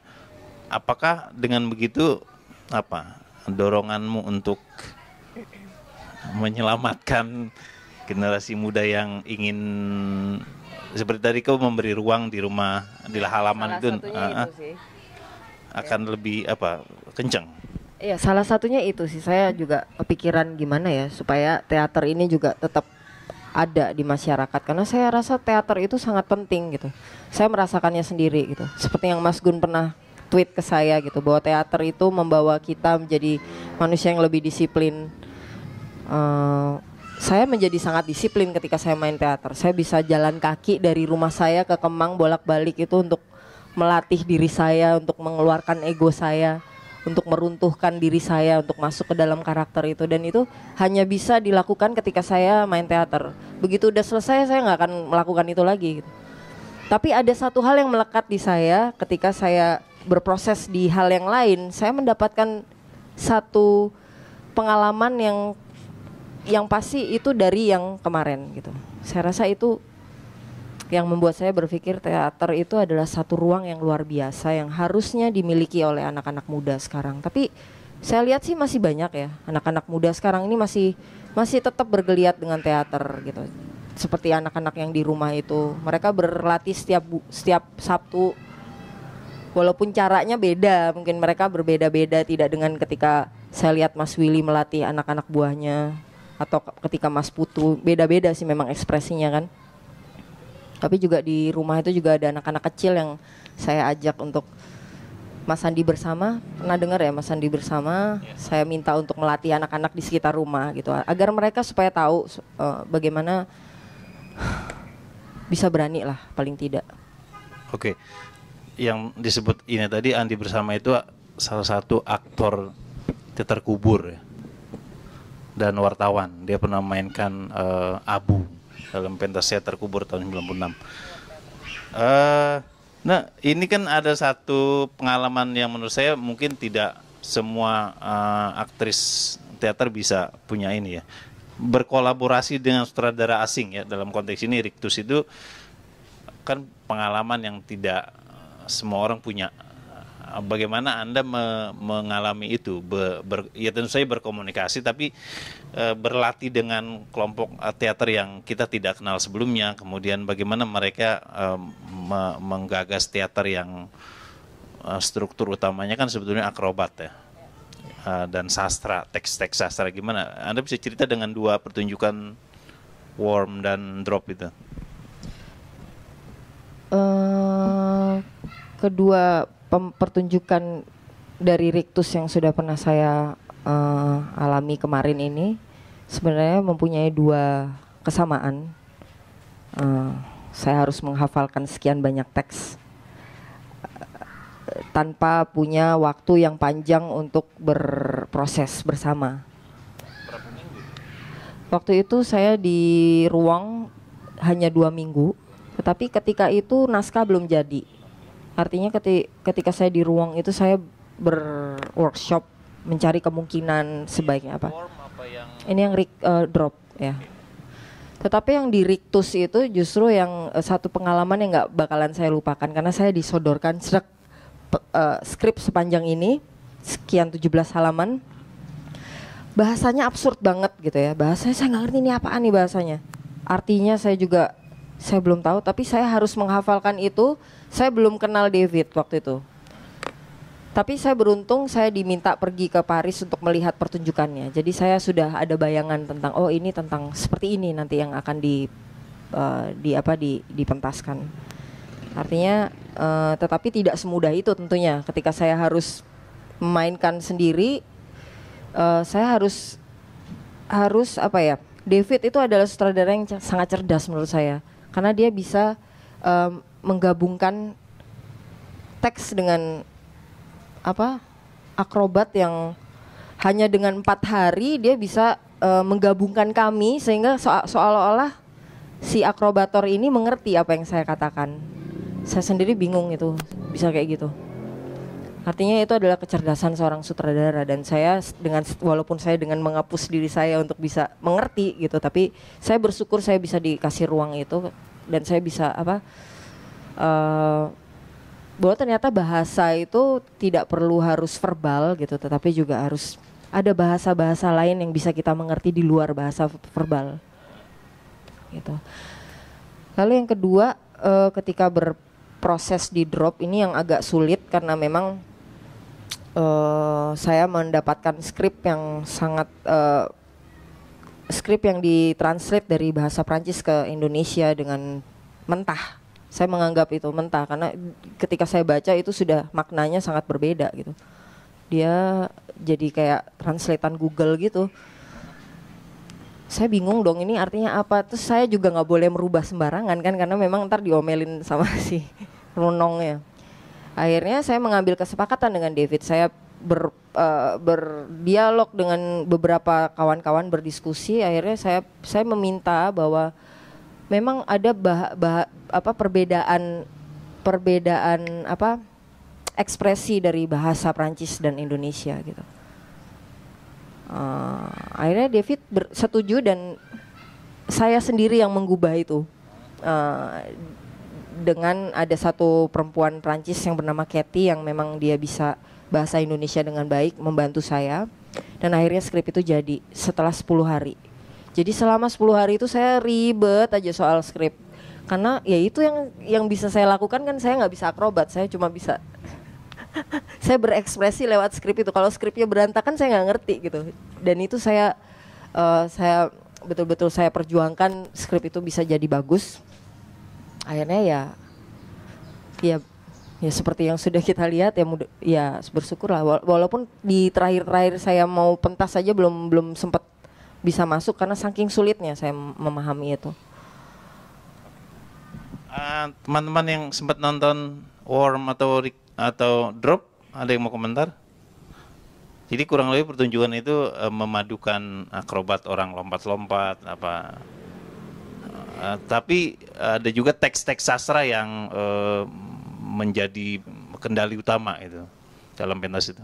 apakah dengan begitu apa doronganmu untuk menyelamatkan generasi muda yang ingin seperti tadi kau memberi ruang di rumah di iya, halaman itu, eh, eh, sih. akan ya. lebih apa kencang Iya, salah satunya itu sih saya juga kepikiran gimana ya supaya teater ini juga tetap ada di masyarakat karena saya rasa teater itu sangat penting gitu saya merasakannya sendiri gitu. Seperti yang Mas Gun pernah tweet ke saya gitu bahwa teater itu membawa kita menjadi manusia yang lebih disiplin. Uh, saya menjadi sangat disiplin ketika saya main teater. Saya bisa jalan kaki dari rumah saya ke Kemang bolak-balik itu untuk melatih diri saya, untuk mengeluarkan ego saya, untuk meruntuhkan diri saya, untuk masuk ke dalam karakter itu. Dan itu hanya bisa dilakukan ketika saya main teater. Begitu udah selesai, saya nggak akan melakukan itu lagi. Gitu. Tapi ada satu hal yang melekat di saya ketika saya berproses di hal yang lain, saya mendapatkan satu pengalaman yang yang pasti itu dari yang kemarin gitu. Saya rasa itu yang membuat saya berpikir teater itu adalah satu ruang yang luar biasa yang harusnya dimiliki oleh anak-anak muda sekarang. Tapi saya lihat sih masih banyak ya anak-anak muda sekarang ini masih masih tetap bergeliat dengan teater gitu seperti anak-anak yang di rumah itu mereka berlatih setiap bu, setiap Sabtu walaupun caranya beda mungkin mereka berbeda-beda tidak dengan ketika saya lihat Mas Willy melatih anak-anak buahnya atau ketika Mas Putu beda-beda sih memang ekspresinya kan tapi juga di rumah itu juga ada anak-anak kecil yang saya ajak untuk Mas Sandi bersama pernah dengar ya Mas Sandi bersama iya. saya minta untuk melatih anak-anak di sekitar rumah gitu agar mereka supaya tahu uh, bagaimana bisa berani lah paling tidak. Oke, okay. yang disebut ini tadi anti bersama itu salah satu aktor teater kubur ya. dan wartawan. Dia pernah mainkan uh, eh, Abu dalam pentas teater kubur tahun 96. Uh, eh, nah, ini kan ada satu pengalaman yang menurut saya mungkin tidak semua uh, aktris teater bisa punya ini ya berkolaborasi dengan sutradara asing ya dalam konteks ini Rictus itu kan pengalaman yang tidak eh, semua orang punya. Eh, bagaimana anda me mengalami itu? Be ber ya tentu saya berkomunikasi, tapi e, berlatih dengan kelompok teater yang kita tidak kenal sebelumnya. Kemudian bagaimana mereka e, me menggagas teater yang struktur utamanya kan sebetulnya akrobat ya Eh, dan sastra, teks-teks sastra gimana? Anda bisa cerita dengan dua pertunjukan warm dan Drop itu. Uh, kedua pertunjukan dari Rictus yang sudah pernah saya uh, alami kemarin ini sebenarnya mempunyai dua kesamaan. Uh, saya harus menghafalkan sekian banyak teks tanpa punya waktu yang panjang untuk berproses bersama. Waktu itu saya di ruang hanya dua minggu, tetapi ketika itu naskah belum jadi. Artinya ketika saya di ruang itu saya berworkshop mencari kemungkinan sebaiknya apa. Ini yang Rick uh, eh, drop ya. Tetapi yang di Rictus itu justru yang eh, satu pengalaman yang nggak bakalan saya lupakan karena saya disodorkan serak uh, skrip sepanjang ini sekian 17 halaman bahasanya absurd banget gitu ya bahasanya saya nggak ngerti ini apaan nih bahasanya artinya saya juga saya belum tahu tapi saya harus menghafalkan itu saya belum kenal David waktu itu tapi saya beruntung saya diminta pergi ke Paris untuk melihat pertunjukannya jadi saya sudah ada bayangan tentang oh ini tentang seperti ini nanti yang akan di uh, di apa di dipentaskan Artinya uh, tetapi tidak semudah itu tentunya ketika saya harus memainkan sendiri uh, saya harus harus apa ya? David itu adalah sutradara yang sangat cerdas menurut saya karena dia bisa uh, menggabungkan teks dengan apa akrobat yang hanya dengan empat hari dia bisa uh, menggabungkan kami sehingga so seolah-olah si akrobator ini mengerti apa yang saya katakan saya sendiri bingung itu bisa kayak gitu artinya itu adalah kecerdasan seorang sutradara dan saya dengan walaupun saya dengan menghapus diri saya untuk bisa mengerti gitu tapi saya bersyukur saya bisa dikasih ruang itu dan saya bisa apa uh, bahwa ternyata bahasa itu tidak perlu harus verbal gitu tetapi juga harus ada bahasa-bahasa lain yang bisa kita mengerti di luar bahasa verbal gitu lalu yang kedua uh, ketika ber proses di drop ini yang agak sulit karena memang uh, saya mendapatkan skrip yang sangat uh, skrip yang ditranslate dari bahasa Prancis ke Indonesia dengan mentah. Saya menganggap itu mentah karena ketika saya baca itu sudah maknanya sangat berbeda gitu. Dia jadi kayak translatean Google gitu saya bingung dong ini artinya apa terus saya juga nggak boleh merubah sembarangan kan karena memang ntar diomelin sama si runongnya akhirnya saya mengambil kesepakatan dengan David saya ber, uh, berdialog dengan beberapa kawan-kawan berdiskusi akhirnya saya saya meminta bahwa memang ada bah, bah, apa perbedaan perbedaan apa ekspresi dari bahasa Prancis dan Indonesia gitu uh, akhirnya David setuju dan saya sendiri yang menggubah itu uh, dengan ada satu perempuan Prancis yang bernama Kathy yang memang dia bisa bahasa Indonesia dengan baik membantu saya dan akhirnya skrip itu jadi setelah 10 hari jadi selama 10 hari itu saya ribet aja soal skrip karena ya itu yang yang bisa saya lakukan kan saya nggak bisa akrobat saya cuma bisa saya berekspresi lewat skrip itu. Kalau skripnya berantakan saya nggak ngerti gitu. Dan itu saya uh, saya betul-betul saya perjuangkan skrip itu bisa jadi bagus. Akhirnya ya ya ya seperti yang sudah kita lihat ya muda, ya bersyukurlah walaupun di terakhir-terakhir saya mau pentas saja belum belum sempat bisa masuk karena saking sulitnya saya memahami itu. Ah, teman-teman uh, yang sempat nonton Warm atau Rick atau drop? Ada yang mau komentar? Jadi kurang lebih pertunjukan itu e, memadukan akrobat orang lompat-lompat apa. E, tapi ada juga teks-teks sastra yang e, menjadi kendali utama itu dalam pentas itu.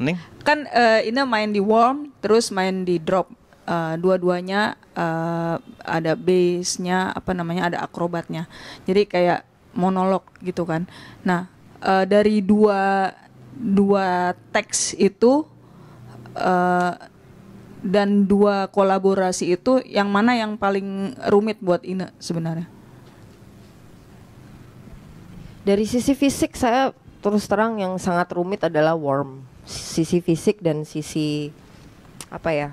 Ning? Kan uh, ini main di warm, terus main di drop. Uh, dua-duanya uh, ada base-nya apa namanya ada akrobatnya jadi kayak monolog gitu kan nah uh, dari dua dua teks itu uh, dan dua kolaborasi itu yang mana yang paling rumit buat Ina sebenarnya? Dari sisi fisik saya terus terang yang sangat rumit adalah warm sisi fisik dan sisi apa ya?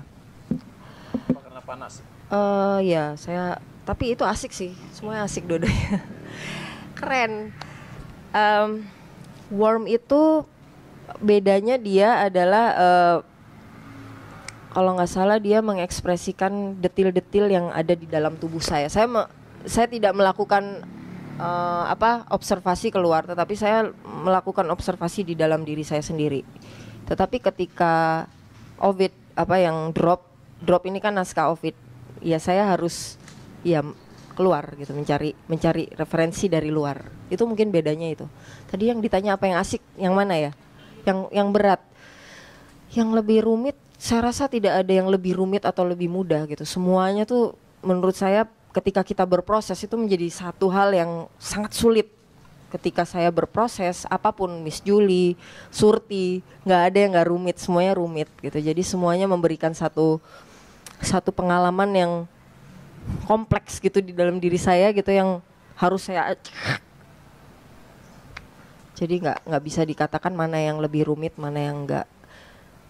Apa karena panas. Eh uh, ya saya tapi itu asik sih semuanya asik dodo keren. Um, worm itu bedanya dia adalah uh, kalau nggak salah dia mengekspresikan detil-detil yang ada di dalam tubuh saya. Saya me, saya tidak melakukan uh, apa observasi keluar, tetapi saya melakukan observasi di dalam diri saya sendiri. Tetapi ketika Ovid apa yang drop drop ini kan naskah Ovid, ya saya harus ya keluar gitu mencari mencari referensi dari luar itu mungkin bedanya itu tadi yang ditanya apa yang asik yang mana ya yang yang berat yang lebih rumit saya rasa tidak ada yang lebih rumit atau lebih mudah gitu semuanya tuh menurut saya ketika kita berproses itu menjadi satu hal yang sangat sulit ketika saya berproses apapun Miss Juli Surti, nggak ada yang nggak rumit, semuanya rumit gitu. Jadi semuanya memberikan satu satu pengalaman yang kompleks gitu di dalam diri saya gitu yang harus saya jadi nggak nggak bisa dikatakan mana yang lebih rumit mana yang enggak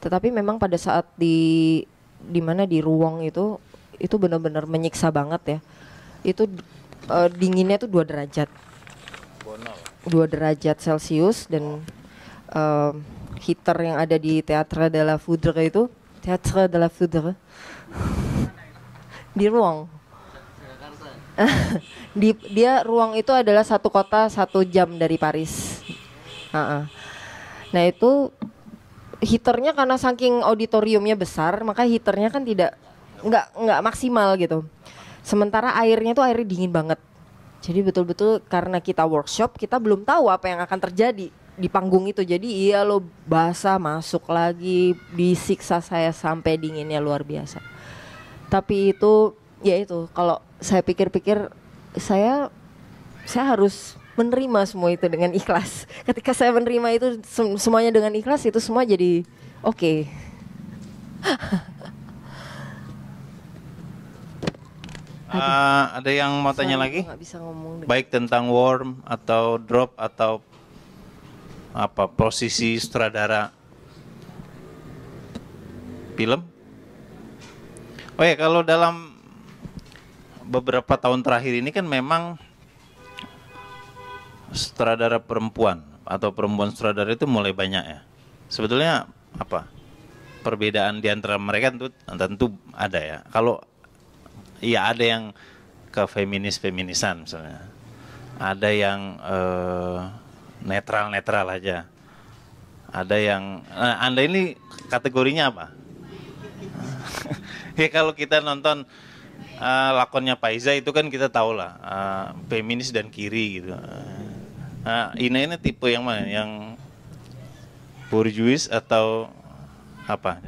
tetapi memang pada saat di di mana di ruang itu itu benar-benar menyiksa banget ya itu e, dinginnya itu dua derajat dua derajat celcius dan e, heater yang ada di teater de la itu teater de la di ruang di dia ruang itu adalah satu kota satu jam dari Paris uh-uh. nah itu hiternya karena saking auditoriumnya besar maka hiternya kan tidak nggak nggak maksimal gitu sementara airnya tuh airnya dingin banget jadi betul-betul karena kita workshop kita belum tahu apa yang akan terjadi di panggung itu jadi iya lo basah masuk lagi disiksa saya sampai dinginnya luar biasa tapi itu ya itu kalau saya pikir-pikir saya saya harus menerima semua itu dengan ikhlas. Ketika saya menerima itu semuanya dengan ikhlas itu semua jadi oke. Okay. uh, ah, ada yang mau tanya lagi? Bisa ngomong Baik tentang warm atau drop atau apa posisi sutradara film? Oh ya kalau dalam beberapa tahun terakhir ini kan memang sutradara perempuan atau perempuan sutradara itu mulai banyak ya. Sebetulnya apa? Perbedaan di antara mereka tentu, tentu ada ya. Kalau ya ada yang ke feminis-feminisan misalnya. Ada yang eh, netral-netral aja. Ada yang eh, Anda ini kategorinya apa? ya kalau kita nonton uh, lakonnya Paiza itu kan kita tahu lah uh, eh, feminis dan kiri gitu. Uh, Ina ini tipe yang mana? Yang borjuis atau apa?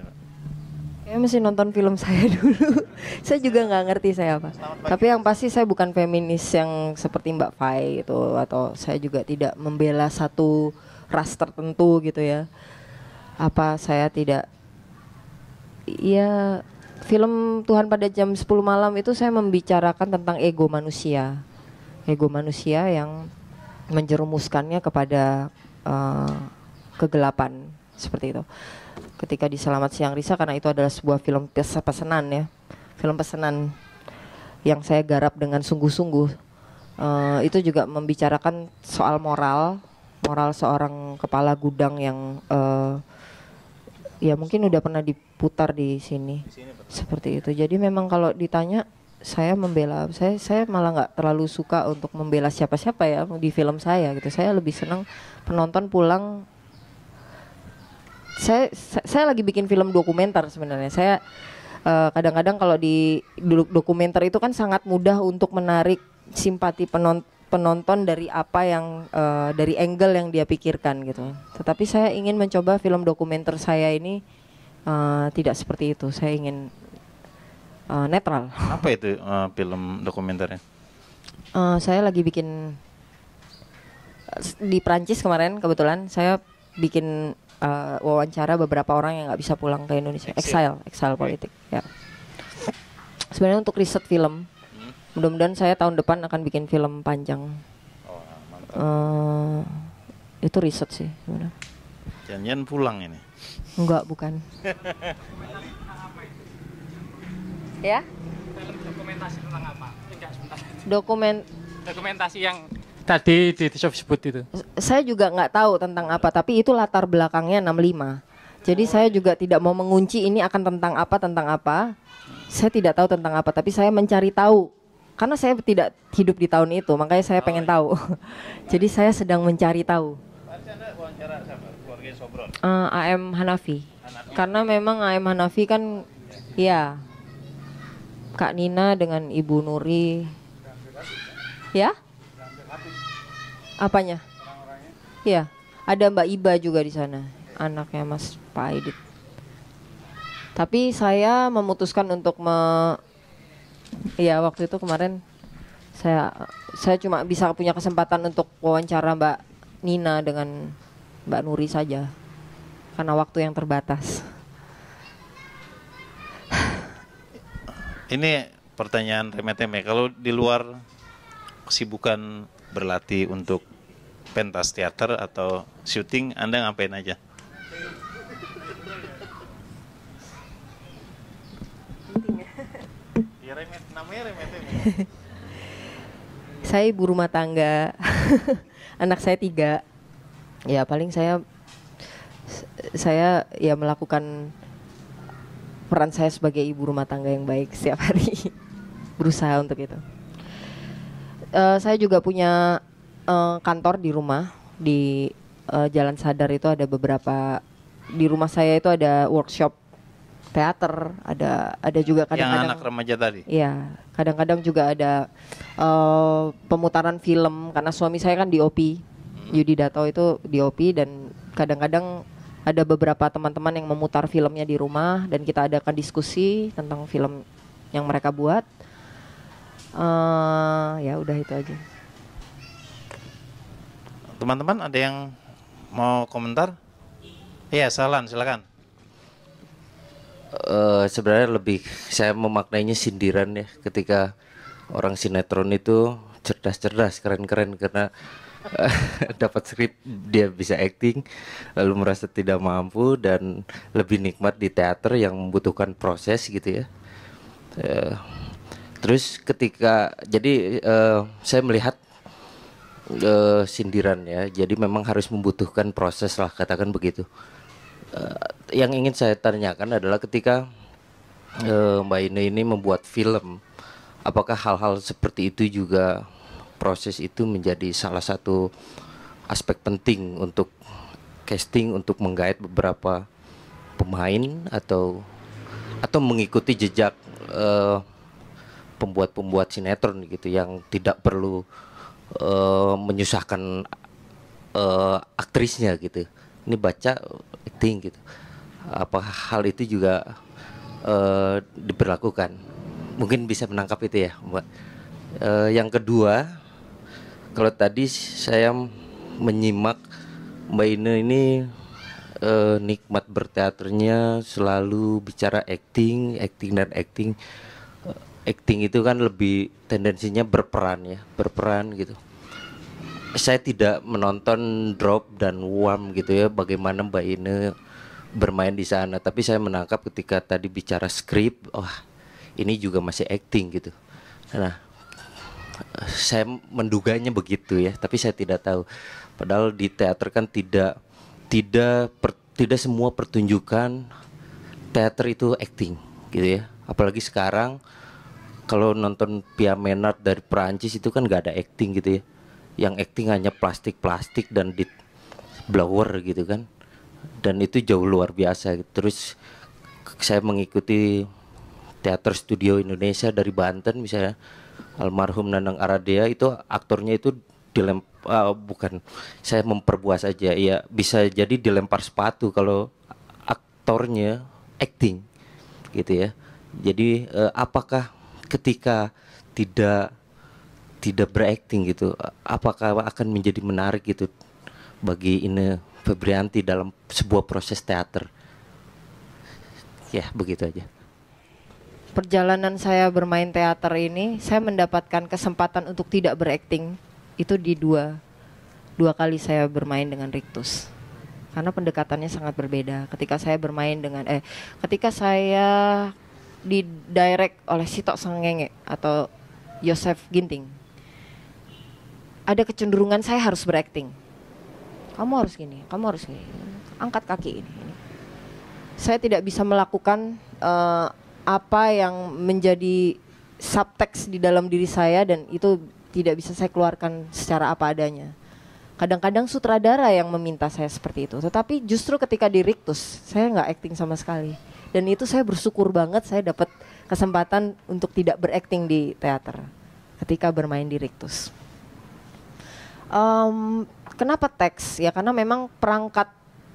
Saya mesti nonton film saya dulu. saya juga nggak ngerti saya apa. Tapi yang pasti saya bukan feminis yang seperti Mbak Fai itu atau saya juga tidak membela satu ras tertentu gitu ya. Apa saya tidak Iya film Tuhan pada jam 10 malam itu saya membicarakan tentang ego manusia. Ego manusia yang menjerumuskannya kepada uh, kegelapan seperti itu. Ketika di Selamat Siang Risa karena itu adalah sebuah film pesanan ya. Film pesanan yang saya garap dengan sungguh-sungguh. Uh, itu juga membicarakan soal moral, moral seorang kepala gudang yang uh, ya mungkin udah pernah diputar di sini, di sini seperti itu jadi memang kalau ditanya saya membela saya saya malah nggak terlalu suka untuk membela siapa-siapa ya di film saya gitu saya lebih senang penonton pulang saya saya lagi bikin film dokumenter sebenarnya saya kadang eh, kadang-kadang kalau di dokumenter itu kan sangat mudah untuk menarik simpati penonton penonton dari apa yang uh, dari angle yang dia pikirkan gitu. Tetapi saya ingin mencoba film dokumenter saya ini uh, tidak seperti itu. Saya ingin uh, netral. Apa itu uh, film dokumenternya? Uh, saya lagi bikin di Prancis kemarin kebetulan saya bikin uh, wawancara beberapa orang yang nggak bisa pulang ke Indonesia. Exile, exile, exile politik. Ya. Sebenarnya untuk riset film mudah-mudahan saya tahun depan akan bikin film panjang oh, mantap. Uh, itu riset sih janjian pulang ini enggak bukan ya dokumentasi tentang apa Enggak, sebentar. dokumen dokumentasi yang tadi sebut itu saya juga nggak tahu tentang apa tapi itu latar belakangnya 65 jadi saya juga tidak mau mengunci ini akan tentang apa tentang apa. Saya tidak tahu tentang apa, tapi saya mencari tahu karena saya tidak hidup di tahun itu, makanya saya pengen oh, iya. tahu. Jadi saya sedang mencari tahu. Uh, eh, AM Hanafi. Karena memang AM Hanafi kan ya. Kak Nina dengan Ibu Nuri. Ya? Apanya? Ya, Ada Mbak Iba juga di sana, anaknya Mas Pak Aidit. Tapi saya memutuskan untuk me Iya waktu itu kemarin saya saya cuma bisa punya kesempatan untuk wawancara Mbak Nina dengan Mbak Nuri saja karena waktu yang terbatas. Ini pertanyaan remeh-temeh. Kalau di luar kesibukan berlatih untuk pentas teater atau syuting, Anda ngapain aja? saya ibu rumah tangga anak saya tiga ya paling saya saya ya melakukan peran saya sebagai ibu rumah tangga yang baik setiap hari berusaha untuk itu uh, saya juga punya uh, kantor di rumah di uh, Jalan Sadar itu ada beberapa di rumah saya itu ada workshop teater, ada ada juga kadang-kadang yang anak remaja tadi. Iya, kadang-kadang juga ada uh, pemutaran film karena suami saya kan DOP. Hmm. Yudi Dato itu DOP dan kadang-kadang ada beberapa teman-teman yang memutar filmnya di rumah dan kita adakan diskusi tentang film yang mereka buat. Uh, ya udah itu aja. Teman-teman ada yang mau komentar? Iya, Salan silakan uh, sebenarnya lebih saya memaknainya sindiran ya ketika orang sinetron itu cerdas-cerdas, keren-keren karena eh, dapat skrip dia bisa acting lalu merasa tidak mampu dan lebih nikmat di teater yang membutuhkan proses gitu ya. Uh, terus ketika jadi uh, saya melihat uh, sindiran ya, jadi memang harus membutuhkan proses lah katakan begitu uh, yang ingin saya tanyakan adalah ketika uh, Mbak Ine ini membuat film, apakah hal-hal seperti itu juga proses itu menjadi salah satu aspek penting untuk casting untuk menggait beberapa pemain atau atau mengikuti jejak pembuat eh, pembuat-pembuat sinetron gitu yang tidak perlu uh, menyusahkan uh, aktrisnya gitu ini baca acting gitu apa hal itu juga uh, diberlakukan mungkin bisa menangkap itu ya mbak uh, yang kedua kalau tadi saya menyimak mbak Ine ini uh, nikmat berteaternya selalu bicara acting acting dan acting acting itu kan lebih tendensinya berperan ya berperan gitu saya tidak menonton drop dan warm gitu ya bagaimana Mbak Ine bermain di sana tapi saya menangkap ketika tadi bicara skrip wah oh, ini juga masih acting gitu nah saya menduganya begitu ya tapi saya tidak tahu padahal di teater kan tidak tidak per, tidak semua pertunjukan teater itu acting gitu ya apalagi sekarang kalau nonton Pia Menard dari Perancis itu kan gak ada acting gitu ya yang acting hanya plastik-plastik dan di blower gitu kan dan itu jauh luar biasa terus saya mengikuti teater studio Indonesia dari Banten misalnya almarhum Nanang Aradea itu aktornya itu dilemp uh, eh, bukan saya memperbuas aja ya bisa jadi dilempar sepatu kalau aktornya acting gitu ya jadi uh, apakah ketika tidak tidak berakting gitu apakah akan menjadi menarik gitu bagi Ine Febrianti dalam sebuah proses teater ya begitu aja perjalanan saya bermain teater ini saya mendapatkan kesempatan untuk tidak berakting itu di dua dua kali saya bermain dengan Rictus karena pendekatannya sangat berbeda ketika saya bermain dengan eh ketika saya didirect oleh Sito Sengenge atau Yosef Ginting ada kecenderungan saya harus berakting kamu harus gini kamu harus gini angkat kaki ini, ini. saya tidak bisa melakukan uh, apa yang menjadi subtext di dalam diri saya dan itu tidak bisa saya keluarkan secara apa adanya kadang-kadang sutradara yang meminta saya seperti itu tetapi justru ketika di Rictus saya nggak acting sama sekali dan itu saya bersyukur banget saya dapat kesempatan untuk tidak berakting di teater ketika bermain di Rictus. Um, kenapa teks? Ya karena memang perangkat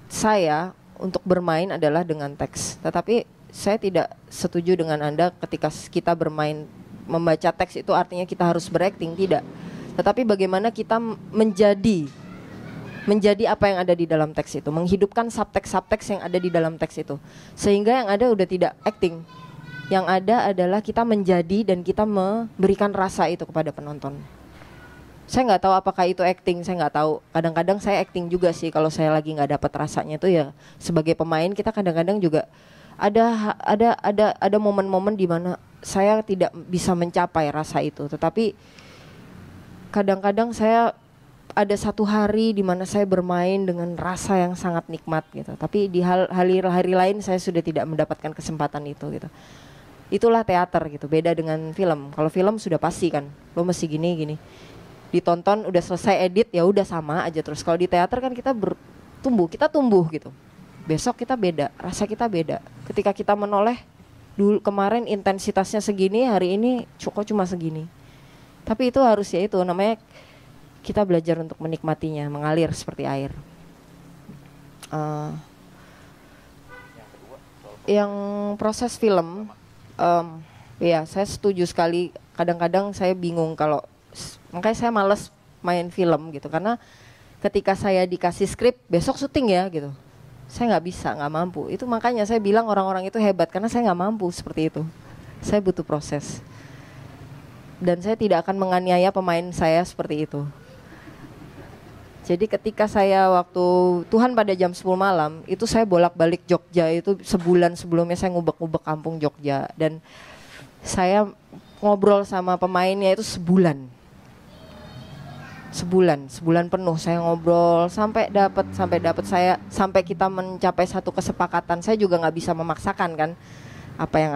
saya untuk bermain adalah dengan teks. Tetapi saya tidak setuju dengan Anda ketika kita bermain membaca teks itu artinya kita harus berakting, tidak. Tetapi bagaimana kita menjadi menjadi apa yang ada di dalam teks itu, menghidupkan subteks-subteks yang ada di dalam teks itu. Sehingga yang ada udah tidak acting. Yang ada adalah kita menjadi dan kita memberikan rasa itu kepada penonton saya nggak tahu apakah itu acting saya nggak tahu kadang-kadang saya acting juga sih kalau saya lagi nggak dapat rasanya tuh ya sebagai pemain kita kadang-kadang juga ada ada ada ada momen-momen di mana saya tidak bisa mencapai rasa itu tetapi kadang-kadang saya ada satu hari di mana saya bermain dengan rasa yang sangat nikmat gitu. Tapi di hal hari-hari lain saya sudah tidak mendapatkan kesempatan itu gitu. Itulah teater gitu. Beda dengan film. Kalau film sudah pasti kan, lo masih gini gini ditonton udah selesai edit ya udah sama aja terus kalau di teater kan kita bertumbuh kita tumbuh gitu besok kita beda rasa kita beda ketika kita menoleh dulu kemarin intensitasnya segini hari ini cukup cuma segini tapi itu harus ya itu namanya kita belajar untuk menikmatinya mengalir seperti air uh, yang proses film um, ya saya setuju sekali kadang-kadang saya bingung kalau makanya saya males main film gitu karena ketika saya dikasih skrip besok syuting ya gitu saya nggak bisa nggak mampu itu makanya saya bilang orang-orang itu hebat karena saya nggak mampu seperti itu saya butuh proses dan saya tidak akan menganiaya pemain saya seperti itu jadi ketika saya waktu Tuhan pada jam 10 malam itu saya bolak-balik Jogja itu sebulan sebelumnya saya ngubek-ngubek kampung Jogja dan saya ngobrol sama pemainnya itu sebulan sebulan sebulan penuh saya ngobrol sampai dapat sampai dapat saya sampai kita mencapai satu kesepakatan saya juga nggak bisa memaksakan kan apa yang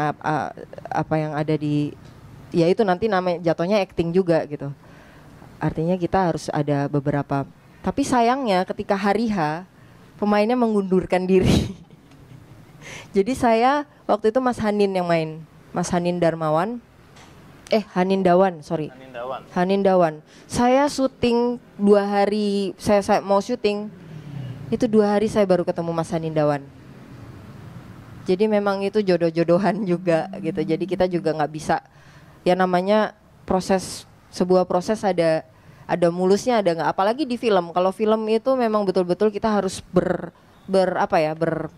apa yang ada di ya itu nanti namanya jatuhnya acting juga gitu artinya kita harus ada beberapa tapi sayangnya ketika hari H pemainnya mengundurkan diri jadi saya waktu itu Mas Hanin yang main Mas Hanin Darmawan eh Hanindawan sorry Hanindawan Hanindawan saya syuting dua hari saya, saya mau syuting itu dua hari saya baru ketemu Mas Hanindawan jadi memang itu jodoh-jodohan juga gitu jadi kita juga nggak bisa ya namanya proses sebuah proses ada ada mulusnya ada nggak apalagi di film kalau film itu memang betul-betul kita harus ber ber apa ya ber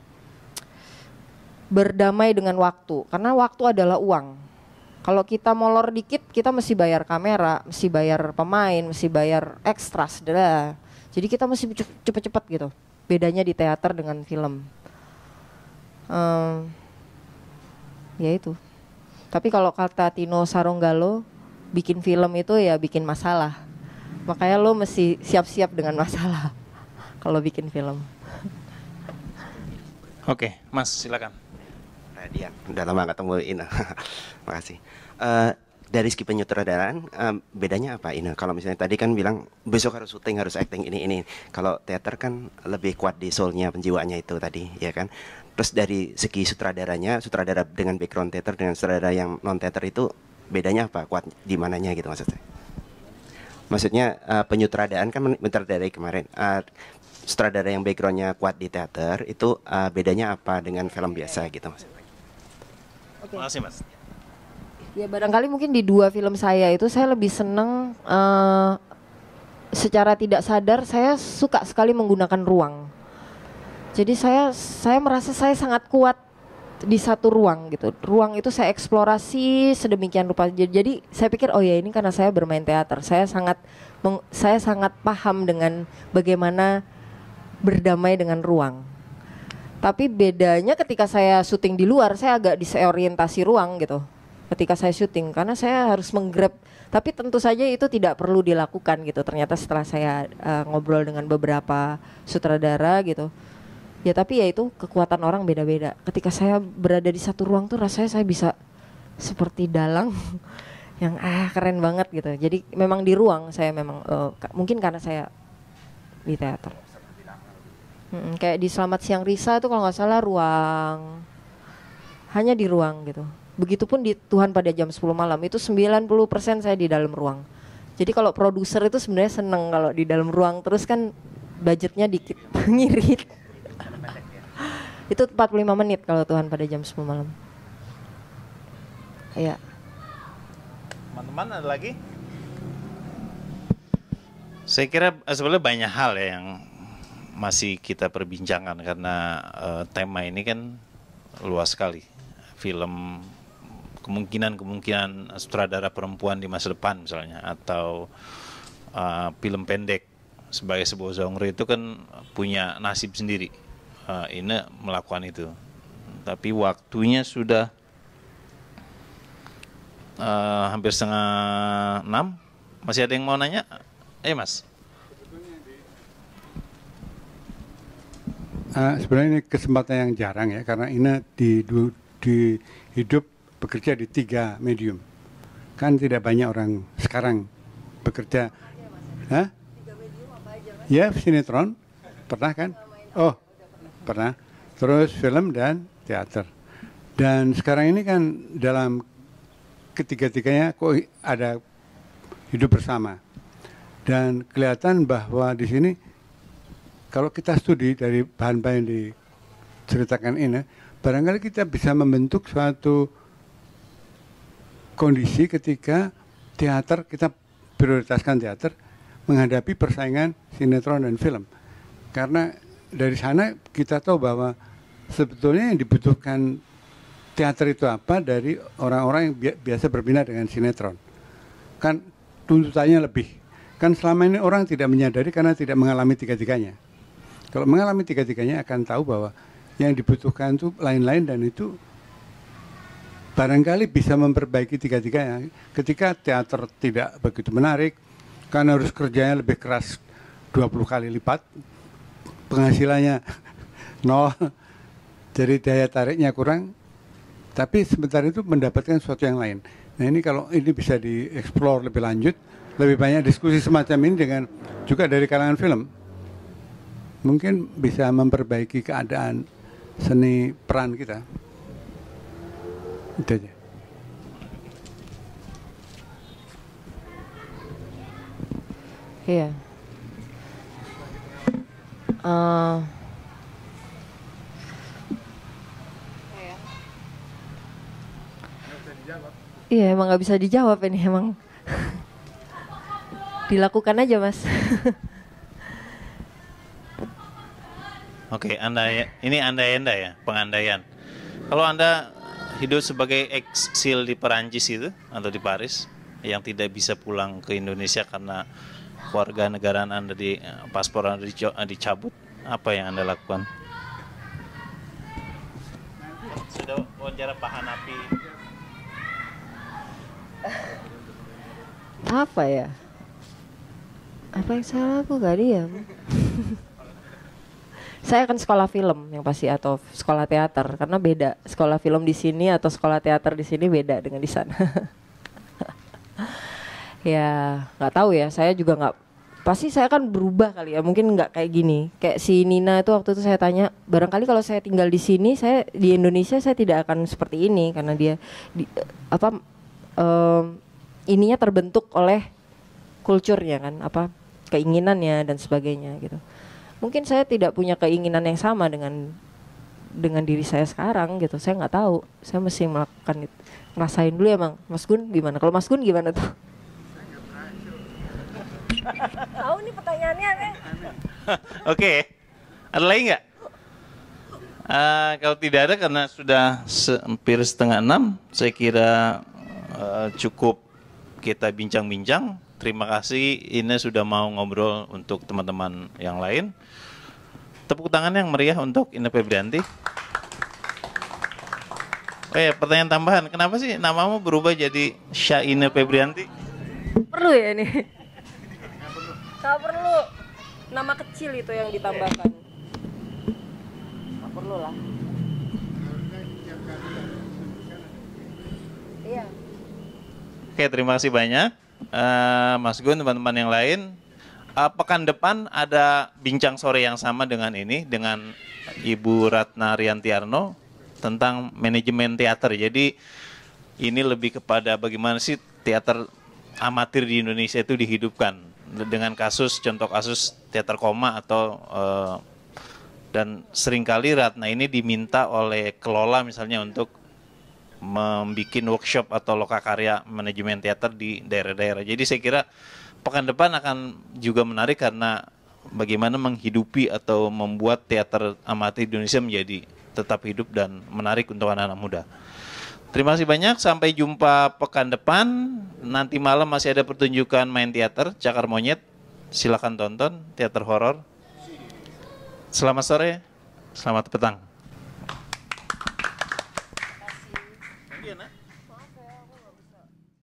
berdamai dengan waktu karena waktu adalah uang kalau kita molor dikit, kita mesti bayar kamera, mesti bayar pemain, mesti bayar ekstra, saudara. Jadi kita mesti cepet-cepet gitu. Bedanya di teater dengan film. Um, ya itu. Tapi kalau kata Tino Saronggalo bikin film itu ya bikin masalah. Makanya lo mesti siap-siap dengan masalah kalau bikin film. Oke, Mas, silakan. Radian. Nah, Udah lama ketemu Ina. Makasih. Uh, dari segi penyutradaraan uh, bedanya apa Ina? Kalau misalnya tadi kan bilang besok harus syuting, harus acting ini ini. Kalau teater kan lebih kuat di soulnya, penjiwanya itu tadi, ya kan? Terus dari segi sutradaranya, sutradara dengan background teater dengan sutradara yang non teater itu bedanya apa? Kuat di mananya gitu maksudnya? Maksudnya uh, penyutradaraan kan bentar dari kemarin. Uh, sutradara yang backgroundnya kuat di teater itu uh, bedanya apa dengan film biasa gitu maksudnya? Okay. Makasih mas. Ya barangkali mungkin di dua film saya itu saya lebih seneng uh, secara tidak sadar saya suka sekali menggunakan ruang. Jadi saya saya merasa saya sangat kuat di satu ruang gitu. Ruang itu saya eksplorasi sedemikian rupa. Jadi saya pikir oh ya ini karena saya bermain teater. Saya sangat saya sangat paham dengan bagaimana berdamai dengan ruang tapi bedanya ketika saya syuting di luar, saya agak disorientasi ruang gitu. Ketika saya syuting, karena saya harus menggrab. Tapi tentu saja itu tidak perlu dilakukan gitu. Ternyata setelah saya uh, ngobrol dengan beberapa sutradara gitu, ya tapi ya itu kekuatan orang beda-beda. Ketika saya berada di satu ruang tuh rasanya saya bisa seperti dalang yang ah keren banget gitu. Jadi memang di ruang saya memang uh, mungkin karena saya di teater. Hmm, kayak di Selamat Siang Risa itu kalau nggak salah ruang hanya di ruang gitu. Begitupun di Tuhan pada jam 10 malam itu 90% saya di dalam ruang. Jadi kalau produser itu sebenarnya seneng kalau di dalam ruang terus kan budgetnya dikit ngirit. itu 45 menit kalau Tuhan pada jam 10 malam. Iya. Teman-teman ada lagi? Saya kira eh, sebenarnya banyak hal ya yang masih kita perbincangan karena uh, tema ini kan luas sekali. Film kemungkinan-kemungkinan sutradara perempuan di masa depan misalnya atau uh, film pendek sebagai sebuah genre itu kan punya nasib sendiri. Uh, eh, ini melakukan itu. Tapi waktunya sudah uh, hampir setengah enam. Masih ada yang mau nanya? Eh mas. Uh, sebenarnya ini kesempatan yang jarang ya karena ini di, di, hidup bekerja di tiga medium. Kan tidak banyak orang sekarang bekerja. huh? Ya, sinetron. Pernah kan? Oh, pernah. Terus film dan teater. Dan sekarang ini kan dalam ketiga-tiganya kok ada hidup bersama. Dan kelihatan bahwa di sini kalau kita studi dari bahan-bahan yang diceritakan ini, barangkali kita bisa membentuk suatu kondisi ketika teater kita prioritaskan teater menghadapi persaingan sinetron dan film. Karena dari sana kita tahu bahwa sebetulnya yang dibutuhkan teater itu apa dari orang-orang yang biasa berbina dengan sinetron. Kan tuntutannya lebih. Kan selama ini orang tidak menyadari karena tidak mengalami tiga-tiganya. Kalau mengalami tiga-tiganya akan tahu bahwa yang dibutuhkan itu lain-lain dan itu barangkali bisa memperbaiki tiga-tiganya. Ketika teater tidak begitu menarik, karena harus kerjanya lebih keras 20 kali lipat, penghasilannya nol, jadi daya tariknya kurang, tapi sebentar itu mendapatkan sesuatu yang lain. Nah ini kalau ini bisa dieksplor lebih lanjut, lebih banyak diskusi semacam ini dengan juga dari kalangan film mungkin bisa memperbaiki keadaan seni peran kita. Itu aja. Iya. Uh, Iya emang nggak bisa dijawab ini emang dilakukan aja mas. Oke, okay, anda ini andai Anda ya, pengandaian. Kalau Anda hidup sebagai eksil di Perancis itu atau di Paris yang tidak bisa pulang ke Indonesia karena warga negara Anda di eh, paspor Anda eh, dicabut, apa yang Anda lakukan? Sudah wawancara Pak Hanapi. Apa ya? Apa yang salah aku ya? diam? saya akan sekolah film yang pasti atau sekolah teater karena beda sekolah film di sini atau sekolah teater di sini beda dengan di sana ya nggak tahu ya saya juga nggak pasti saya kan berubah kali ya mungkin nggak kayak gini kayak si Nina itu waktu itu saya tanya barangkali kalau saya tinggal di sini saya di Indonesia saya tidak akan seperti ini karena dia di, apa um, ininya terbentuk oleh kulturnya kan apa keinginannya dan sebagainya gitu mungkin saya tidak punya keinginan yang sama dengan dengan diri saya sekarang gitu saya nggak tahu saya mesti melakukan itu ngerasain dulu ya Mas Gun gimana kalau Mas Gun gimana tuh tahu nih pertanyaannya oke okay. ada lagi nggak uh, kalau tidak ada karena sudah se hampir setengah enam saya kira uh, cukup kita bincang-bincang terima kasih Ini sudah mau ngobrol untuk teman-teman yang lain Tepuk tangan yang meriah untuk Indah Febrianti. Oh ya, pertanyaan tambahan. Kenapa sih namamu berubah jadi Syaina Febrianti? Perlu ya ini? Tidak perlu. Nama kecil itu yang ditambahkan. Tidak perlu lah. Iya. Oke, terima kasih banyak. Uh, Mas Gun, teman-teman yang lain, uh, pekan depan ada bincang sore yang sama dengan ini dengan Ibu Ratna Riantiarno tentang manajemen teater. Jadi ini lebih kepada bagaimana sih teater amatir di Indonesia itu dihidupkan dengan kasus contoh kasus teater koma atau uh, dan seringkali Ratna ini diminta oleh kelola misalnya untuk membuat workshop atau lokakarya manajemen teater di daerah-daerah. Jadi saya kira pekan depan akan juga menarik karena bagaimana menghidupi atau membuat teater amatir Indonesia menjadi tetap hidup dan menarik untuk anak-anak muda. Terima kasih banyak, sampai jumpa pekan depan. Nanti malam masih ada pertunjukan main teater Cakar Monyet. Silakan tonton teater horor. Selamat sore, selamat petang.